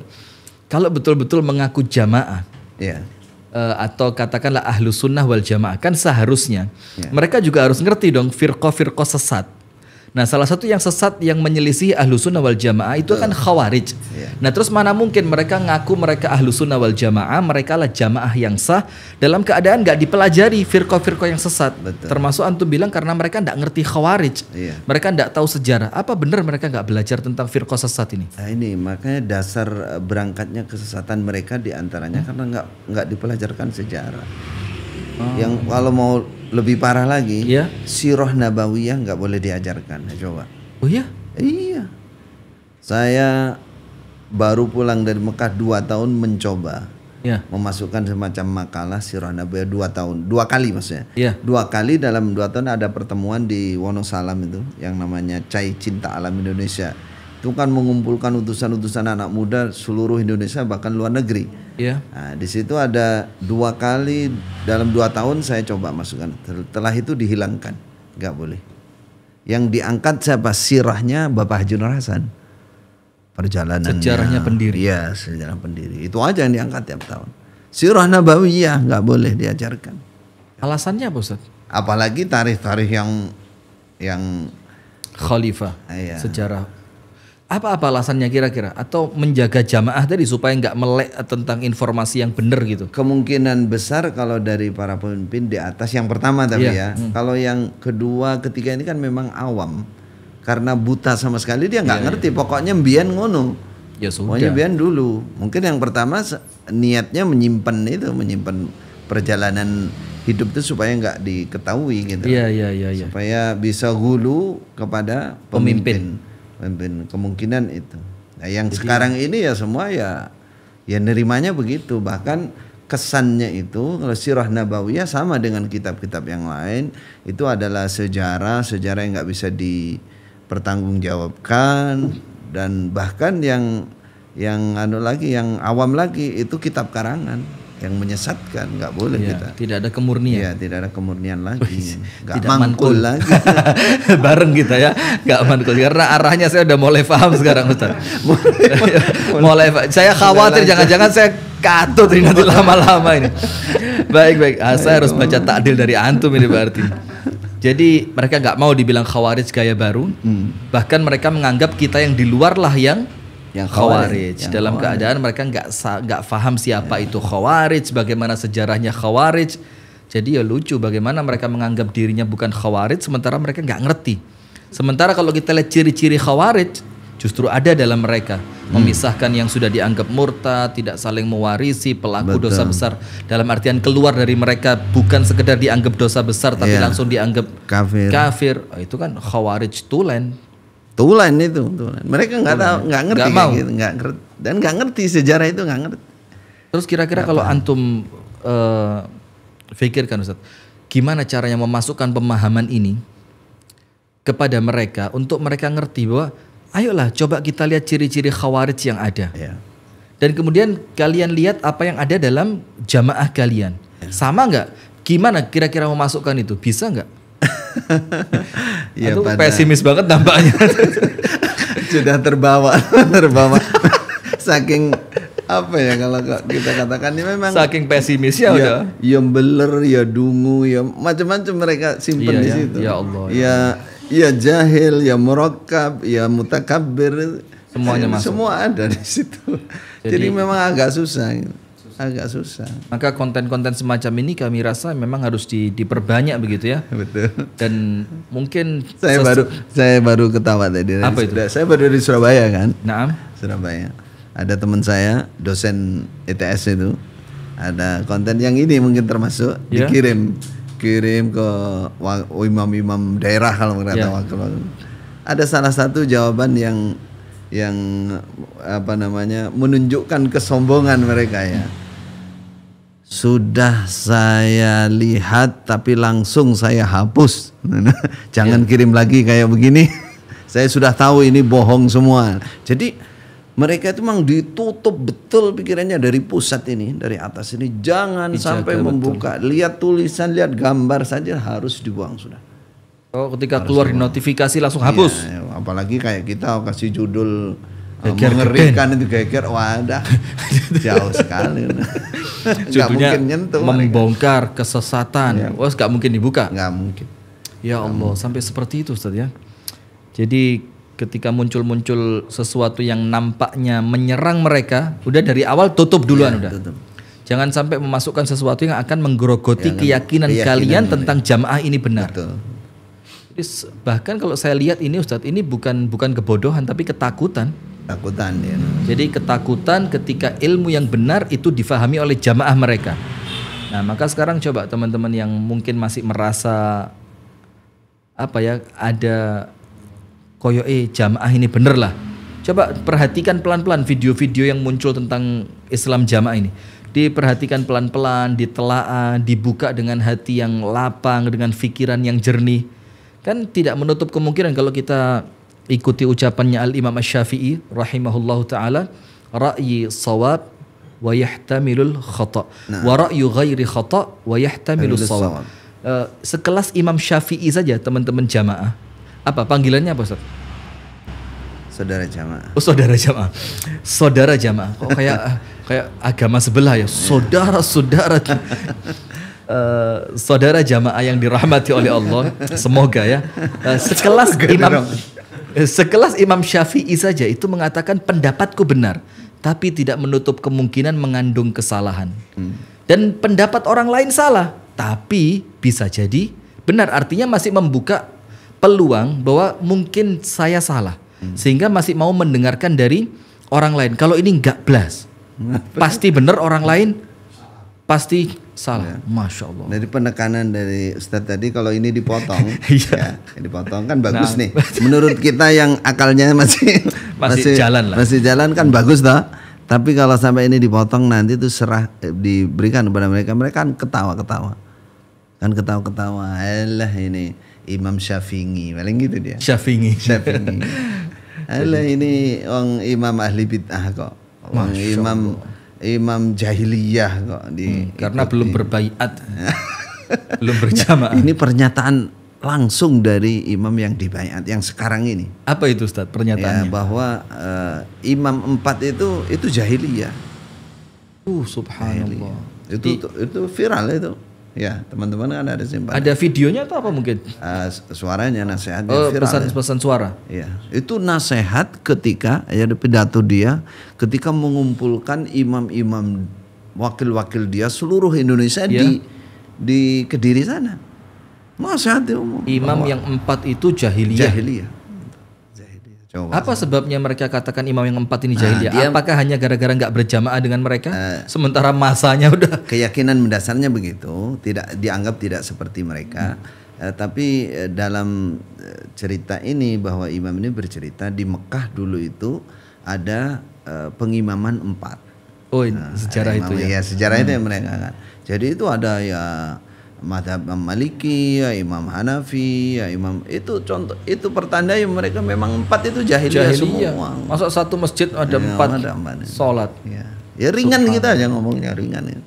S1: kalau betul-betul mengaku jamaah, yeah. Iya. uh, atau katakanlah ahlu sunnah wal jamaah kan seharusnya yeah. mereka juga harus ngerti dong firqoh firqoh sesat. Nah, salah satu yang sesat yang menyelisih ahlu sunnah wal jamaah itu kan khawarij. Iya. Nah, terus mana mungkin mereka ngaku mereka ahlu sunnah wal jamaah, mereka lah jamaah yang sah dalam keadaan gak dipelajari firko-firko yang sesat. Betul. Termasuk antum bilang karena mereka gak ngerti khawarij, Iya. mereka gak tahu
S2: sejarah. Apa benar mereka gak belajar tentang firko sesat ini? Nah, ini makanya dasar eh, berangkatnya kesesatan mereka diantaranya hmm. karena gak, nggak dipelajarkan sejarah. Oh. Yang kalau mau lebih parah lagi, ya. sirah nabawiyah nggak boleh diajarkan. Coba. Oh iya? Iya. Saya baru pulang dari Mekah dua tahun mencoba ya. memasukkan semacam makalah sirah nabawiyah dua tahun, dua kali maksudnya. Ya. Dua kali dalam dua tahun ada pertemuan di Wonosalam itu yang namanya Cai Cinta Alam Indonesia itu kan mengumpulkan utusan-utusan anak muda seluruh Indonesia bahkan luar negeri. Iya. Nah, di situ ada dua kali dalam dua tahun saya coba masukkan. Setelah itu dihilangkan, nggak boleh. Yang diangkat siapa sirahnya Bapak Haji Nur Hasan. Perjalanannya. Sejarahnya pendiri. Iya, sejarah pendiri. Itu aja yang diangkat tiap tahun. Sirah Nabawiyah nggak boleh diajarkan. Alasannya apa Ustaz? Apalagi tarikh-tarikh yang yang khalifah,
S1: iya. sejarah apa-apa alasannya kira-kira atau menjaga jamaah tadi supaya
S2: nggak melek tentang informasi yang benar gitu kemungkinan besar kalau dari para pemimpin di atas yang pertama tapi yeah. ya hmm. kalau yang kedua ketiga ini kan memang awam karena buta sama sekali dia nggak yeah, ngerti yeah. pokoknya mbian ngono ya sudah pokoknya mbian dulu mungkin yang pertama niatnya menyimpan itu menyimpan perjalanan hidup itu supaya nggak diketahui gitu yeah, yeah, yeah, yeah. supaya bisa gulu kepada pemimpin, pemimpin pemimpin kemungkinan itu nah yang Jadi, sekarang ini ya semua ya ya nerimanya begitu bahkan kesannya itu kalau sirah nabawiyah sama dengan kitab-kitab yang lain itu adalah sejarah sejarah yang nggak bisa dipertanggungjawabkan dan bahkan yang yang anu lagi yang awam lagi itu kitab karangan yang menyesatkan nggak boleh ya, kita tidak ada kemurnian ya tidak ada kemurnian lagi oh, iya. nggak mankul, mankul lagi bareng kita ya nggak
S1: mantul karena arahnya saya udah mulai paham sekarang Ustaz mulai, mulai, mulai saya khawatir jangan-jangan saya katut ini nanti lama-lama ini baik baik ah, saya harus baca takdil dari antum ini berarti jadi mereka nggak mau dibilang khawarij gaya baru hmm. bahkan mereka menganggap kita yang di luar lah yang yang khawarij yang dalam khawarij. keadaan mereka nggak nggak faham siapa ya. itu khawarij bagaimana sejarahnya khawarij jadi ya lucu bagaimana mereka menganggap dirinya bukan khawarij sementara mereka nggak ngerti sementara kalau kita lihat ciri-ciri khawarij justru ada dalam mereka hmm. memisahkan yang sudah dianggap murtad tidak saling mewarisi pelaku Betul. dosa besar dalam artian keluar dari mereka bukan sekedar dianggap dosa besar tapi ya. langsung dianggap kafir kafir oh, itu kan khawarij tulen tulan itu mereka nggak tahu ya. nggak ngerti gak mau. gitu gak ngerti dan nggak ngerti sejarah itu nggak ngerti terus kira-kira kalau antum uh, eh, ustadz, Ustaz gimana caranya memasukkan pemahaman ini kepada mereka untuk mereka ngerti bahwa ayolah coba kita lihat ciri-ciri khawarij yang ada ya. dan kemudian kalian lihat apa yang ada dalam jamaah kalian ya. sama nggak gimana kira-kira memasukkan itu bisa nggak Ya, Itu pada... pesimis banget tampaknya
S2: Sudah terbawa, terbawa. Saking apa ya kalau kita katakan ini ya memang saking pesimis ya, ya udah. Ya beler, ya dungu, ya macam-macam mereka simpen iya, di ya, situ. Ya Allah. Ya ya, ya jahil, ya merokap ya mutakabir. Semuanya masuk. Semua ada di situ. Jadi, Jadi memang agak susah. Gitu agak susah.
S1: Maka konten-konten semacam ini kami rasa memang harus
S2: di, diperbanyak begitu ya. Betul. Dan mungkin saya baru saya baru ketawa tadi. Apa itu? Saya baru dari Surabaya kan. Nah. Surabaya. Ada teman saya dosen ETS itu ada konten yang ini mungkin termasuk yeah. dikirim kirim ke imam-imam daerah kalau nggak yeah. wakil ada salah satu jawaban yang yang apa namanya menunjukkan kesombongan mereka ya sudah saya lihat tapi langsung saya hapus. Jangan ya. kirim lagi kayak begini. saya sudah tahu ini bohong semua. Jadi mereka itu memang ditutup betul pikirannya dari pusat ini, dari atas ini. Jangan Dijaga sampai membuka, lihat tulisan, lihat gambar saja harus dibuang sudah.
S1: Oh, ketika harus keluar dibuang. notifikasi langsung iya, hapus. Ya,
S2: apalagi kayak kita kasih judul geger mengerikan itu geger wadah jauh sekali nggak mungkin nyentuh membongkar mereka. kesesatan ya.
S1: wah nggak mungkin dibuka nggak mungkin ya Allah mungkin. sampai seperti itu Ustaz ya jadi ketika muncul-muncul sesuatu yang nampaknya menyerang mereka udah dari awal tutup duluan ya, udah tutup. jangan sampai memasukkan sesuatu yang akan menggerogoti ya, keyakinan, keyakinan kalian ya. tentang jamaah ini benar Betul bahkan kalau saya lihat ini Ustadz ini bukan bukan kebodohan tapi ketakutan ketakutan ya. Jadi ketakutan ketika ilmu yang benar itu difahami oleh jamaah mereka. Nah, maka sekarang coba teman-teman yang mungkin masih merasa apa ya ada koyo eh jamaah ini bener lah. Coba perhatikan pelan-pelan video-video yang muncul tentang Islam jamaah ini. Diperhatikan pelan-pelan, ditelaah, dibuka dengan hati yang lapang, dengan pikiran yang jernih. Kan tidak menutup kemungkinan kalau kita ikuti ucapannya Al-Imam Asy-Syafi'i rahimahullahu taala ra'yi sawab wa yahtamilul khata nah. wa ra'yu ghairi khata wa yahtamilus sawab. Uh, sekelas Imam Syafi'i saja teman-teman jamaah. Apa panggilannya apa Ustaz? Saudara jamaah. Oh, saudara jamaah. Saudara jamaah. Kok kayak kayak agama sebelah ya. Saudara-saudara. Uh, saudara jamaah yang dirahmati oleh Allah, semoga ya.
S2: Uh, sekelas Imam
S1: Sekelas Imam Syafi'i saja itu mengatakan pendapatku benar, tapi tidak menutup kemungkinan mengandung kesalahan. Hmm. Dan pendapat orang lain salah, tapi bisa jadi benar. Artinya masih membuka peluang bahwa mungkin saya salah. Hmm. Sehingga masih mau mendengarkan dari orang lain. Kalau ini nggak blas,
S2: hmm. pasti benar orang lain pasti salah. Ya. Masya Allah. Dari penekanan dari Ustadz tadi kalau ini dipotong, iya. ya, dipotong kan bagus nah. nih. Menurut kita yang akalnya masih masih, masih jalan lah. Masih jalan kan bagus toh. Tapi kalau sampai ini dipotong nanti itu serah eh, diberikan kepada mereka, mereka kan ketawa-ketawa. Kan ketawa-ketawa. allah ini Imam Syafingi paling gitu dia. Syafingi Syafingi allah ini orang imam ahli bid'ah kok. Orang imam Allah imam jahiliyah kok di hmm, karena belum berbaiat belum berjamaah ini pernyataan langsung dari imam yang dibaiat yang sekarang ini apa itu Ustaz pernyataannya ya, bahwa uh, imam empat itu itu jahiliyah uh subhanallah jahiliyah. itu, itu itu viral itu Ya, teman-teman kan ada simpan Ada videonya atau apa mungkin? Uh, suaranya nasihat oh, pesan-pesan ya. suara. Iya. Itu nasihat ketika ya pidato dia ketika mengumpulkan imam-imam wakil-wakil dia seluruh Indonesia ya. di di Kediri sana. Nasihat umum. Imam bahwa yang empat itu jahiliyah. Jahiliyah.
S1: Coba. Apa sebabnya mereka katakan imam yang empat ini jahiliyah? Nah, ya? Apakah hanya gara-gara nggak berjamaah dengan
S2: mereka? Uh, sementara masanya udah keyakinan mendasarnya begitu, tidak dianggap tidak seperti mereka. Hmm. Uh, tapi uh, dalam uh, cerita ini bahwa imam ini bercerita di Mekah dulu itu ada uh, pengimaman empat. Oh, nah, sejarah itu ya. ya sejarah hmm. itu yang hmm. mereka kan. Jadi itu ada ya madhab Imam Maliki, ya Imam Hanafi, ya Imam itu contoh itu pertanda yang mereka memang empat itu jahiliyah, jahiliyah. semua.
S1: Masa satu masjid ada ya, empat, ada
S2: empat sholat. Ya, ya ringan Subhan. kita aja ngomongnya ringan. Ya.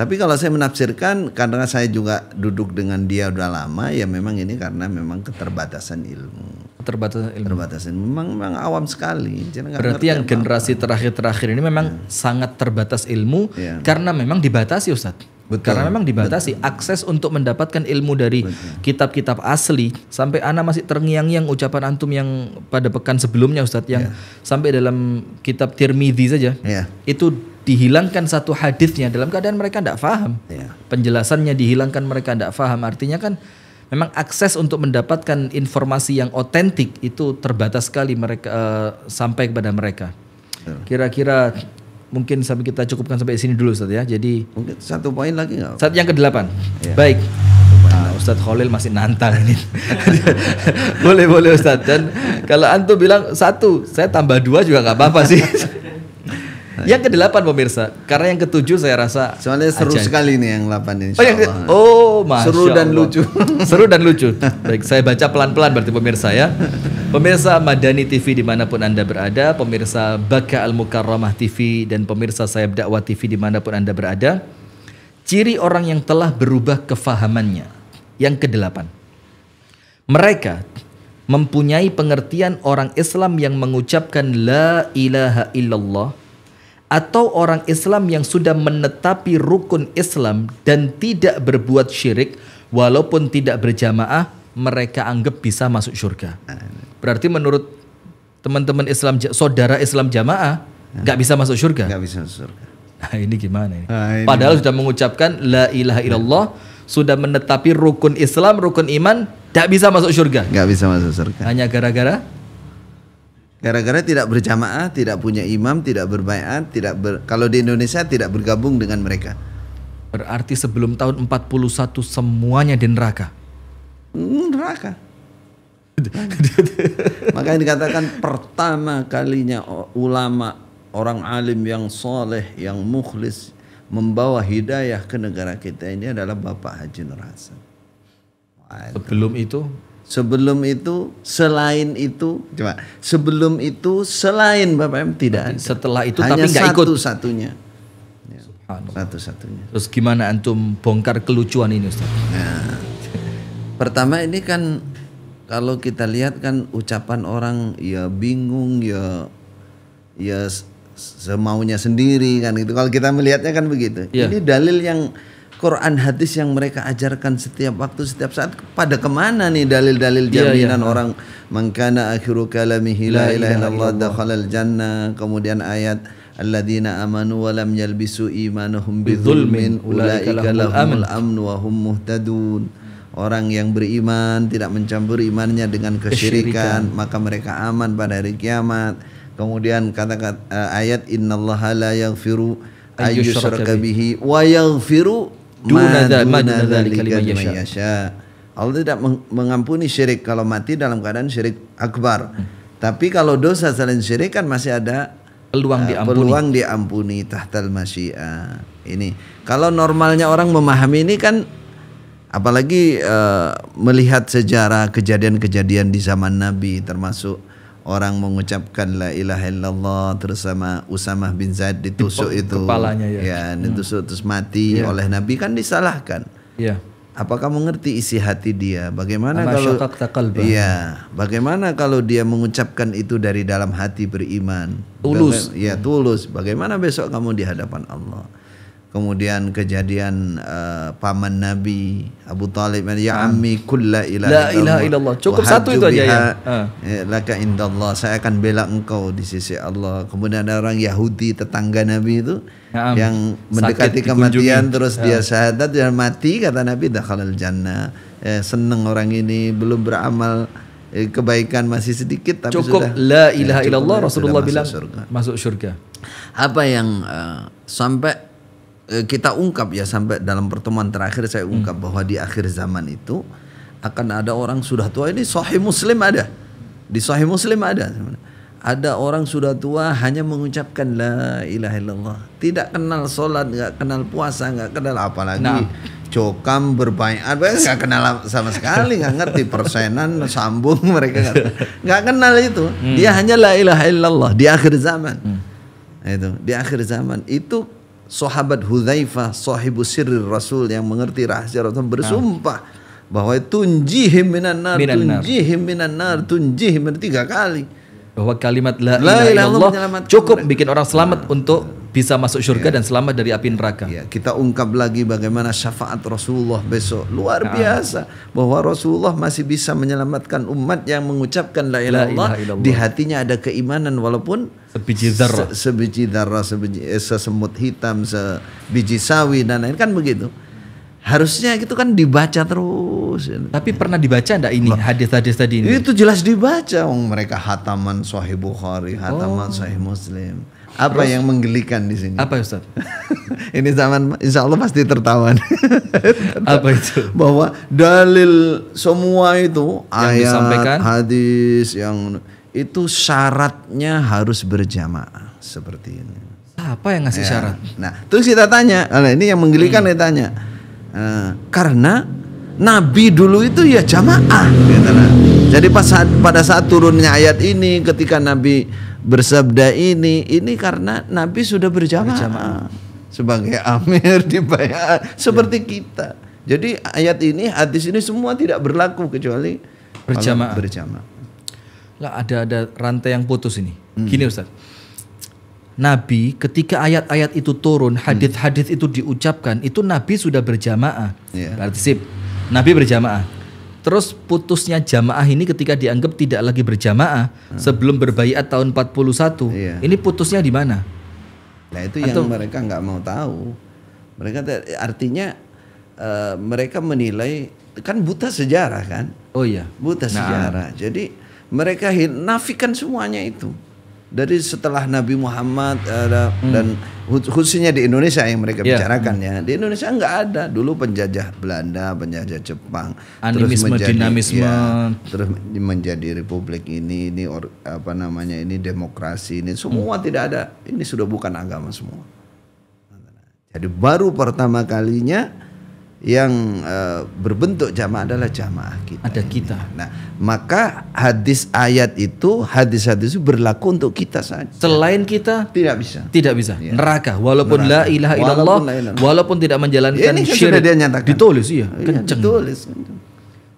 S2: Tapi kalau saya menafsirkan karena saya juga duduk dengan dia udah lama ya memang ini karena memang keterbatasan ilmu. Keterbatasan ilmu. Keterbatasan memang memang awam sekali. Berarti yang
S1: generasi terakhir-terakhir ini memang ya. sangat terbatas ilmu ya. karena memang dibatasi Ustadz Betul. Karena memang dibatasi Betul. akses untuk mendapatkan ilmu dari kitab-kitab asli sampai ana masih terngiang-ngiang ucapan antum yang pada pekan sebelumnya Ustadz yang yeah. sampai dalam kitab Tirmidzi saja. Yeah. Itu dihilangkan satu hadisnya dalam keadaan mereka tidak paham. Yeah. Penjelasannya dihilangkan mereka tidak paham. Artinya kan memang akses untuk mendapatkan informasi yang otentik itu terbatas sekali mereka uh, sampai kepada mereka. Kira-kira mungkin sampai kita cukupkan sampai sini dulu Ustaz ya. Jadi mungkin satu poin lagi nggak? Saat yang ke-8. Ya. Baik. Nah, Ustadz Khalil masih nantang ini. boleh boleh Ustadz dan kalau antum bilang satu, saya tambah dua juga nggak apa-apa sih. Yang kedelapan pemirsa, karena yang ketujuh
S2: saya rasa soalnya seru sekali nih yang delapan ini. Oh, yang ke-
S1: oh masya seru dan Allah. lucu. seru dan lucu. Baik, saya baca pelan-pelan berarti pemirsa ya. Pemirsa Madani TV dimanapun anda berada, pemirsa Baka Al Mukarramah TV dan pemirsa saya Dakwah TV dimanapun anda berada. Ciri orang yang telah berubah kefahamannya. Yang kedelapan, mereka mempunyai pengertian orang Islam yang mengucapkan la ilaha illallah atau orang Islam yang sudah menetapi rukun Islam dan tidak berbuat syirik walaupun tidak berjamaah mereka anggap bisa masuk surga. Berarti menurut teman-teman Islam saudara Islam jamaah nggak bisa masuk surga. Nggak bisa masuk surga. Nah, ini gimana ini? Nah, ini Padahal sudah mengucapkan la ilaha illallah, sudah menetapi
S2: rukun Islam, rukun iman, tidak bisa masuk surga. Nggak bisa masuk surga. Hanya gara-gara Gara-gara tidak berjamaah, tidak punya imam, tidak berbaiat, tidak ber, kalau di Indonesia tidak bergabung dengan mereka.
S1: Berarti sebelum tahun 41 semuanya di neraka.
S2: Hmm, neraka. yang dikatakan pertama kalinya ulama, orang alim yang soleh, yang mukhlis membawa hidayah ke negara kita ini adalah Bapak Haji Nur Hasan. Sebelum itu Sebelum itu, selain itu, coba. Sebelum itu, selain Bapak M tidak ada. Setelah itu, Hanya tapi nggak ikut. Satu-satunya.
S1: Ya, satu-satunya. Terus gimana antum bongkar kelucuan ini, Ustaz? Nah,
S2: pertama ini kan kalau kita lihat kan ucapan orang ya bingung ya ya semaunya sendiri kan gitu. Kalau kita melihatnya kan begitu. Ya. Ini dalil yang Quran hadis yang mereka ajarkan setiap waktu setiap saat pada kemana nih dalil-dalil iya, jaminan yeah, yeah. orang mengkana akhiru kalamihi la ilaha illallah dakhalal jannah kemudian ayat alladzina amanu wa lam yalbisu imanuhum bidzulmin ulaika lahumul amn wa hum muhtadun orang yang beriman tidak mencampur imannya dengan kesyirikan, kesyirikan. maka mereka aman pada hari kiamat kemudian kata-kata uh, ayat innallaha la yaghfiru ayyushraka bihi wa yaghfiru Allah tidak mengampuni syirik kalau mati dalam keadaan syirik akbar. Hmm. Tapi kalau dosa selain syirik kan masih ada peluang uh, diampuni. Peluang diampuni tahtal masyiah. Ini kalau normalnya orang memahami ini kan apalagi uh, melihat sejarah kejadian-kejadian di zaman Nabi termasuk orang mengucapkan la ilaha illallah terus sama Usamah bin Zaid ditusuk Di itu kepalanya ya, ya hmm. ditusuk terus mati ya. oleh Nabi kan disalahkan ya. apakah mengerti isi hati dia bagaimana kalau iya bagaimana kalau dia mengucapkan itu dari dalam hati beriman tulus ya tulus bagaimana besok kamu di hadapan Allah kemudian kejadian uh, paman Nabi Abu Talib ya ah. ammi kulla ilaha, La ilaha illallah cukup satu itu aja ya ah. Ya, laka indallah saya akan bela engkau di sisi Allah kemudian ada orang Yahudi tetangga Nabi itu ya yang mendekati kematian dikunjungi. terus ya. dia ah. syahadat dan mati kata Nabi dakhalal jannah eh, seneng orang ini belum beramal eh, kebaikan masih sedikit tapi cukup sudah la ilaha ya, illallah Rasulullah bilang masuk surga apa yang uh, sampai Eh, kita ungkap ya sampai dalam pertemuan terakhir saya hmm. ungkap hmm. bahwa di akhir zaman itu akan ada orang sudah tua ini sahih muslim ada di sahih muslim ada ada orang sudah tua hanya mengucapkan la ilaha illallah tidak kenal sholat nggak kenal puasa nggak kenal apalagi nah. cokam berbaikat nggak kenal sama sekali nggak ngerti persenan sambung mereka nggak kenal itu hmm. dia hanya la ilaha illallah di akhir zaman hmm. itu di akhir zaman itu sahabat Hudzaifah sahibu sirrir rasul yang mengerti rahasia Rasul bersumpah nah. bahwa tunjihim minan nar minan tunjihim minan nar tunjihim tiga kali
S1: bahwa kalimat la, la ilaha illallah cukup mereka. bikin orang selamat nah. untuk bisa masuk surga ya. dan
S2: selamat dari api neraka. Ya, kita ungkap lagi bagaimana syafaat Rasulullah besok luar nah. biasa bahwa Rasulullah masih bisa menyelamatkan umat yang mengucapkan la ilaha illallah, di hatinya ada keimanan walaupun sebiji darah, se sebiji darah, sebiji eh, sesemut hitam, sebiji sawi dan lain kan begitu. Harusnya itu kan dibaca terus. Tapi pernah dibaca enggak ini hadis-hadis tadi ini? Itu jelas dibaca, oh, mereka hataman Sahih Bukhari, hataman oh. Sahih Muslim apa Terus, yang menggelikan di sini? Apa Ustaz? ini zaman insya Allah pasti tertawan. apa itu? Bahwa dalil semua itu yang ayat, disampaikan? hadis yang itu syaratnya harus berjamaah seperti ini. Apa yang ngasih ya. syarat? Nah, terus kita tanya, nah ini yang menggelikan hmm. ditanya. Uh, eh, karena Nabi dulu itu ya jamaah, gitu nah. Jadi pas pada saat turunnya ayat ini, ketika Nabi bersabda ini ini karena Nabi sudah berjamaah, berjamaah. sebagai amir di bayat seperti ya. kita. Jadi ayat ini, hadis ini semua tidak berlaku kecuali berjamaah. Berjamaah. Lah ada ada
S1: rantai yang putus ini. Hmm. Gini Ustaz. Nabi ketika ayat-ayat itu turun, hmm. hadis-hadis itu diucapkan, itu Nabi sudah berjamaah. Ya. Berarti sip. Nabi berjamaah. Terus putusnya jamaah ini ketika dianggap tidak lagi berjamaah hmm. sebelum berbaiat tahun 41. Iya. Ini putusnya di mana?
S2: Nah, itu Atau, yang mereka nggak mau tahu. Mereka artinya uh, mereka menilai kan buta sejarah kan? Oh iya. Buta nah. sejarah. Jadi mereka nafikan semuanya itu. Dari setelah Nabi Muhammad ada hmm. dan khususnya di Indonesia yang mereka yeah. bicarakan ya. Di Indonesia nggak ada. Dulu penjajah Belanda, penjajah Jepang, Animisme, terus menjadi dinamisme. Ya, terus menjadi republik ini, ini or, apa namanya ini demokrasi ini semua hmm. tidak ada. Ini sudah bukan agama semua. Jadi baru pertama kalinya yang uh, berbentuk jamaah adalah jamaah kita. Ada ini. kita. Nah, nah, maka hadis ayat itu, hadis-hadis itu berlaku untuk kita saja. Selain
S1: kita tidak bisa.
S2: Tidak bisa. Ya. Neraka walaupun Neraka. la ilaha illallah walaupun, walaupun tidak menjalankan ya, ini kan syirik. Sudah dia nyatakan. Ditulis iya, ya, kenceng. Ditulis.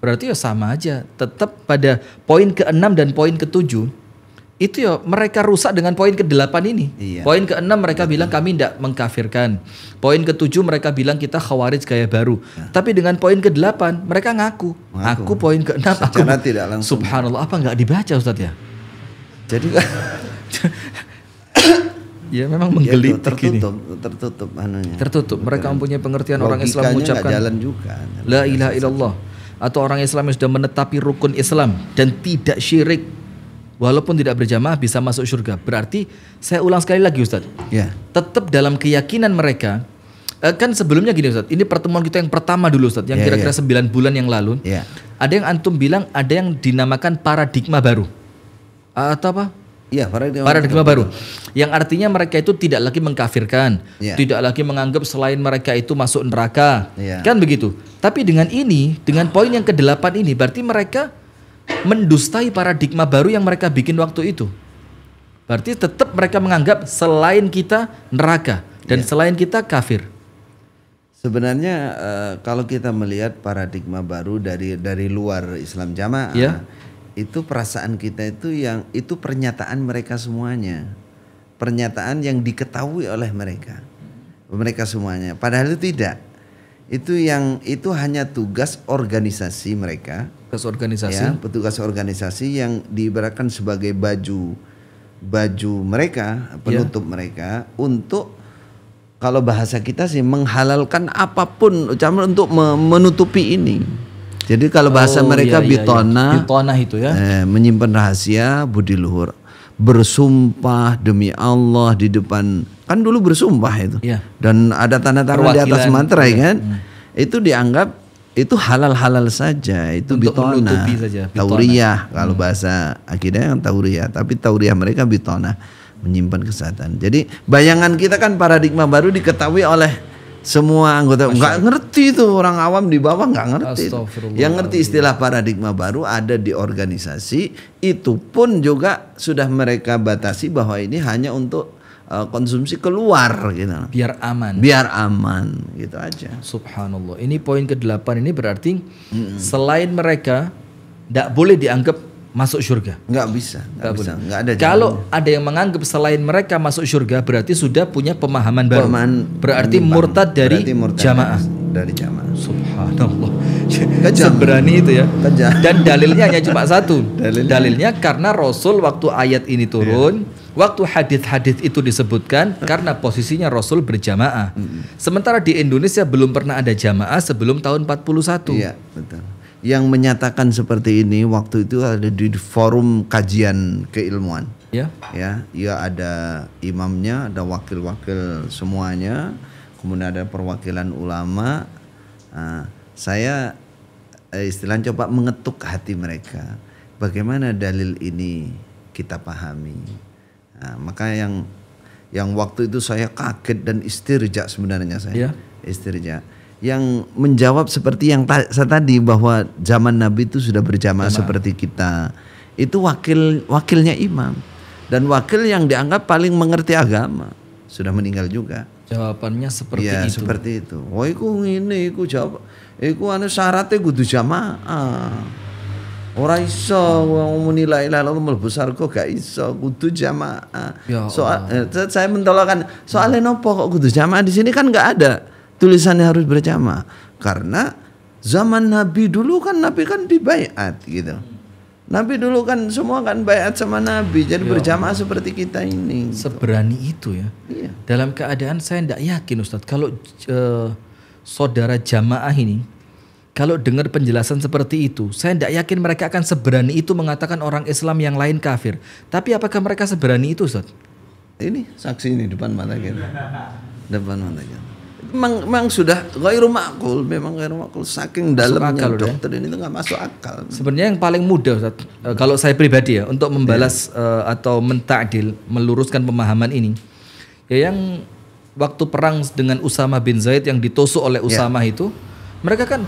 S1: Berarti ya sama aja, tetap pada poin keenam dan poin ketujuh itu ya mereka rusak dengan poin ke-8 ini. Iya. Poin ke-6 mereka bilang kami tidak mengkafirkan. Poin ke-7 mereka bilang kita khawarij gaya baru. Nah. Tapi dengan poin ke-8 mereka ngaku. ngaku. Aku poin ke-6 aku. tidak langsung. Subhanallah apa nggak dibaca Ustaz ya?
S2: Jadi ya memang menggelitik ya, tertutup, ini. tertutup anunya. Tertutup. Mereka mempunyai pengertian orang Islam mengucapkan jalan juga. La ilaha illallah
S1: atau orang Islam yang sudah menetapi rukun Islam dan tidak syirik walaupun tidak berjamaah bisa masuk surga. Berarti saya ulang sekali lagi Ustadz, ya. tetap dalam keyakinan mereka eh, kan sebelumnya gini Ustadz, ini pertemuan kita yang pertama dulu Ustadz, yang ya, kira-kira yeah, yeah. 9 bulan yang lalu. Yeah. Ada yang antum bilang ada yang dinamakan paradigma baru. Atau apa? Ya,
S2: paradigma, paradigma baru.
S1: baru. Yang artinya mereka itu tidak lagi mengkafirkan, ya. tidak lagi menganggap selain mereka itu masuk neraka. Ya. Kan begitu. Tapi dengan ini, dengan poin yang kedelapan ini berarti mereka mendustai paradigma baru yang mereka bikin waktu itu. Berarti tetap mereka menganggap selain kita neraka dan ya. selain kita kafir.
S2: Sebenarnya eh, kalau kita melihat paradigma baru dari dari luar Islam jamaah, ya. itu perasaan kita itu yang itu pernyataan mereka semuanya, pernyataan yang diketahui oleh mereka, mereka semuanya. Padahal itu tidak itu yang itu hanya tugas organisasi mereka
S1: tugas organisasi ya,
S2: petugas organisasi yang diibaratkan sebagai baju baju mereka ya. penutup ya. mereka untuk kalau bahasa kita sih menghalalkan apapun ucapan untuk menutupi ini jadi kalau bahasa oh, mereka iya, iya, iya. bitona iya. bitona itu ya eh, menyimpan rahasia budi luhur bersumpah demi Allah di depan kan dulu bersumpah itu ya. dan ada tanda tangan di atas materai ya. kan hmm. itu dianggap itu halal-halal saja itu Untuk bitona tauriah hmm. kalau bahasa akidah yang tauriah tapi tauriah mereka bitona menyimpan kesehatan jadi bayangan kita kan paradigma baru diketahui oleh semua anggota nggak ngerti itu orang awam di bawah nggak ngerti yang ngerti istilah paradigma baru ada di organisasi itu pun juga sudah mereka batasi bahwa ini hanya untuk eh, konsumsi keluar gitu biar aman biar aman gitu aja subhanallah ini poin ke-8 ini berarti mm
S1: -mm. selain mereka tidak boleh dianggap masuk surga. Nggak bisa, nggak bisa, nggak ada. Jalan. Kalau ada yang menganggap selain mereka masuk surga, berarti sudah punya pemahaman baru. Pemahaman berarti menyimpang. murtad dari jamaah. Dari jamaah. Subhanallah. Kejam. Seberani itu ya. Kejam. Dan dalilnya hanya cuma satu. dalilnya. dalilnya karena Rasul waktu ayat ini turun. Yeah. Waktu hadith-hadith itu disebutkan karena posisinya Rasul berjamaah. Sementara di Indonesia belum pernah ada jamaah sebelum tahun 41. Iya,
S2: betul yang menyatakan seperti ini waktu itu ada di forum kajian keilmuan. Ya. Ya, ya ada imamnya, ada wakil-wakil semuanya, kemudian ada perwakilan ulama. Nah, saya eh, istilah coba mengetuk hati mereka. Bagaimana dalil ini kita pahami? Nah, maka yang yang waktu itu saya kaget dan istirja sebenarnya saya. Ya. Istirja yang menjawab seperti yang saya tadi bahwa zaman Nabi itu sudah berjamaah Jamaah. seperti kita. Itu wakil wakilnya imam dan wakil yang dianggap paling mengerti agama sudah meninggal juga. Jawabannya seperti ya, itu. seperti itu. wah iku ngene iku jawab iku anu syaratnya kudu jamaah. Ora iso ngomong la ilaha illallah besar kok gak iso kudu jamaah. Ya, Soal eh, saya mentolakan soalnya nopo kok kudu jamaah di sini kan gak ada tulisannya harus berjamaah karena zaman Nabi dulu kan Nabi kan dibayat gitu. Nabi dulu kan semua kan bayat sama Nabi, jadi iya. berjamaah seperti kita ini. Gitu. Seberani itu ya. Iya. Dalam keadaan saya tidak
S1: yakin Ustadz, kalau uh, saudara jamaah ini, kalau dengar penjelasan seperti itu, saya tidak yakin mereka akan seberani itu mengatakan orang Islam yang lain kafir. Tapi apakah mereka seberani itu Ustadz?
S2: Ini saksi ini depan mata kita, depan mata kita memang, memang sudah ghairu makul, memang ghairu makul saking dalamnya doktrin itu nggak masuk akal.
S1: Sebenarnya yang paling mudah Ustaz, e, kalau saya pribadi ya untuk membalas yeah. uh, atau mentakdil, meluruskan pemahaman ini. Ya yang waktu perang dengan Usama bin Zaid yang ditusuk oleh ya. Usama yeah. itu, mereka kan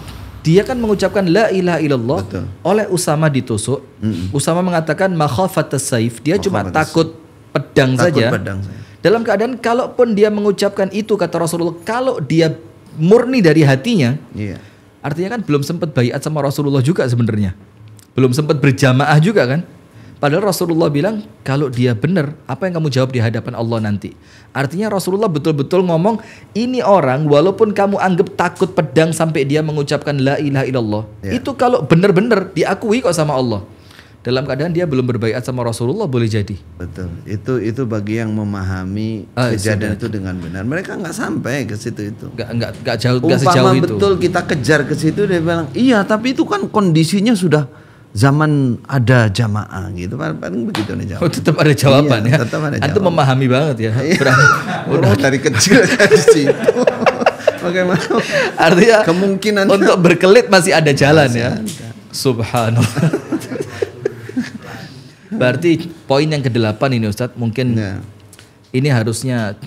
S1: dia kan mengucapkan la ilaha illallah Betul. oleh Usama ditusuk. Mm -mm. Usama mengatakan makhafatas saif, dia Makhafat cuma takut pedang takut saja. Pedang saya dalam keadaan kalaupun dia mengucapkan itu kata Rasulullah, kalau dia murni dari hatinya, yeah. artinya kan belum sempat bayat sama Rasulullah juga sebenarnya. Belum sempat berjamaah juga kan? Padahal Rasulullah bilang kalau dia benar, apa yang kamu jawab di hadapan Allah nanti? Artinya Rasulullah betul-betul ngomong, ini orang walaupun kamu anggap takut pedang sampai dia mengucapkan la ilaha illallah, yeah. itu kalau benar-benar diakui kok sama Allah dalam keadaan dia belum berbaikat sama Rasulullah boleh
S2: jadi. Betul. Itu itu bagi yang memahami ah, kejadian itu dengan benar. Mereka nggak sampai ke situ itu. Nggak nggak nggak jauh nggak sejauh betul itu. betul kita kejar ke situ dia bilang iya tapi itu kan kondisinya sudah zaman ada jamaah gitu paling begitu nih jawaban. Oh, tetap ada iya, jawaban iya, ya. Tetap ada jawaban. Itu memahami banget ya. Iya. Berarti udah dari kecil dari situ. Bagaimana?
S1: Artinya kemungkinan untuk berkelit masih ada jalan ya. masih ya. Ada. Subhanallah. Berarti poin yang kedelapan ini Ustadz mungkin yeah. ini harusnya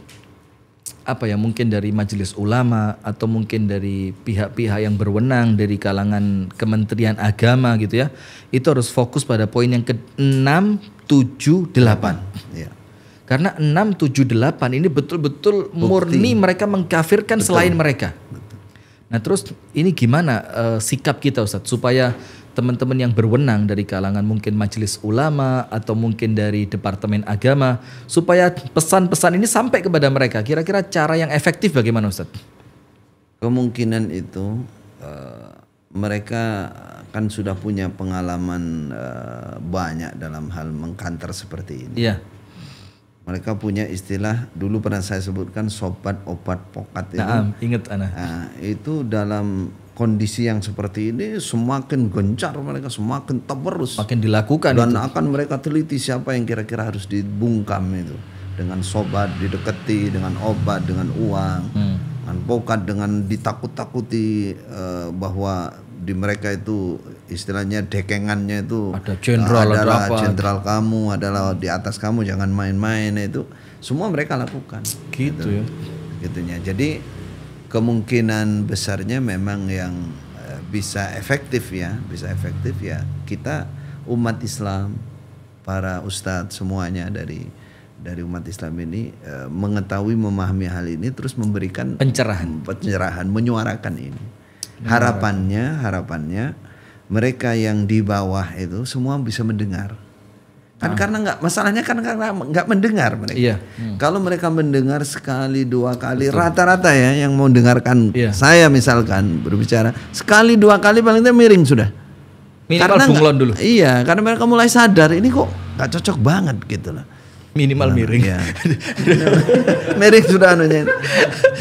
S1: apa ya mungkin dari majelis ulama atau mungkin dari pihak-pihak yang berwenang dari kalangan Kementerian Agama gitu ya. Itu harus fokus pada poin yang ke-6, 7, 8. Ya. Karena 6, 7, 8 ini betul-betul murni mereka mengkafirkan Betul. selain mereka. Betul. Nah terus ini gimana uh, sikap kita Ustadz supaya teman-teman yang berwenang dari kalangan mungkin majelis ulama atau mungkin dari departemen agama supaya pesan-pesan ini sampai kepada mereka. Kira-kira cara yang efektif bagaimana Ustaz?
S2: Kemungkinan itu uh, mereka kan sudah punya pengalaman uh, banyak dalam hal mengkantor seperti ini. Iya. Mereka punya istilah dulu pernah saya sebutkan sobat obat pokat itu. Nah, ingat anak Nah, itu dalam kondisi yang seperti ini semakin gencar mereka semakin terus makin dilakukan dan itu. akan mereka teliti siapa yang kira-kira harus dibungkam itu dengan sobat didekati dengan obat dengan uang hmm. dengan pokat dengan ditakut-takuti uh, bahwa di mereka itu istilahnya dekengannya itu ada jenderal ah, adalah jenderal kamu adalah di atas kamu jangan main-main itu semua mereka lakukan gitu, gitu. ya gitunya jadi kemungkinan besarnya memang yang eh, bisa efektif ya, bisa efektif ya kita umat Islam, para ustadz semuanya dari dari umat Islam ini eh, mengetahui memahami hal ini terus memberikan pencerahan, pencerahan, menyuarakan ini. Harapannya, harapannya mereka yang di bawah itu semua bisa mendengar kan ah. karena nggak masalahnya kan karena nggak mendengar mereka. Iya. Hmm. Kalau mereka mendengar sekali dua kali rata-rata ya yang mau dengarkan iya. saya misalkan berbicara sekali dua kali paling tidak miring sudah. Minimal karena bunglon dulu. Iya, karena mereka mulai sadar ini kok nggak cocok banget gitu loh. Minimal nah, miring. Iya. miring sudah anunya.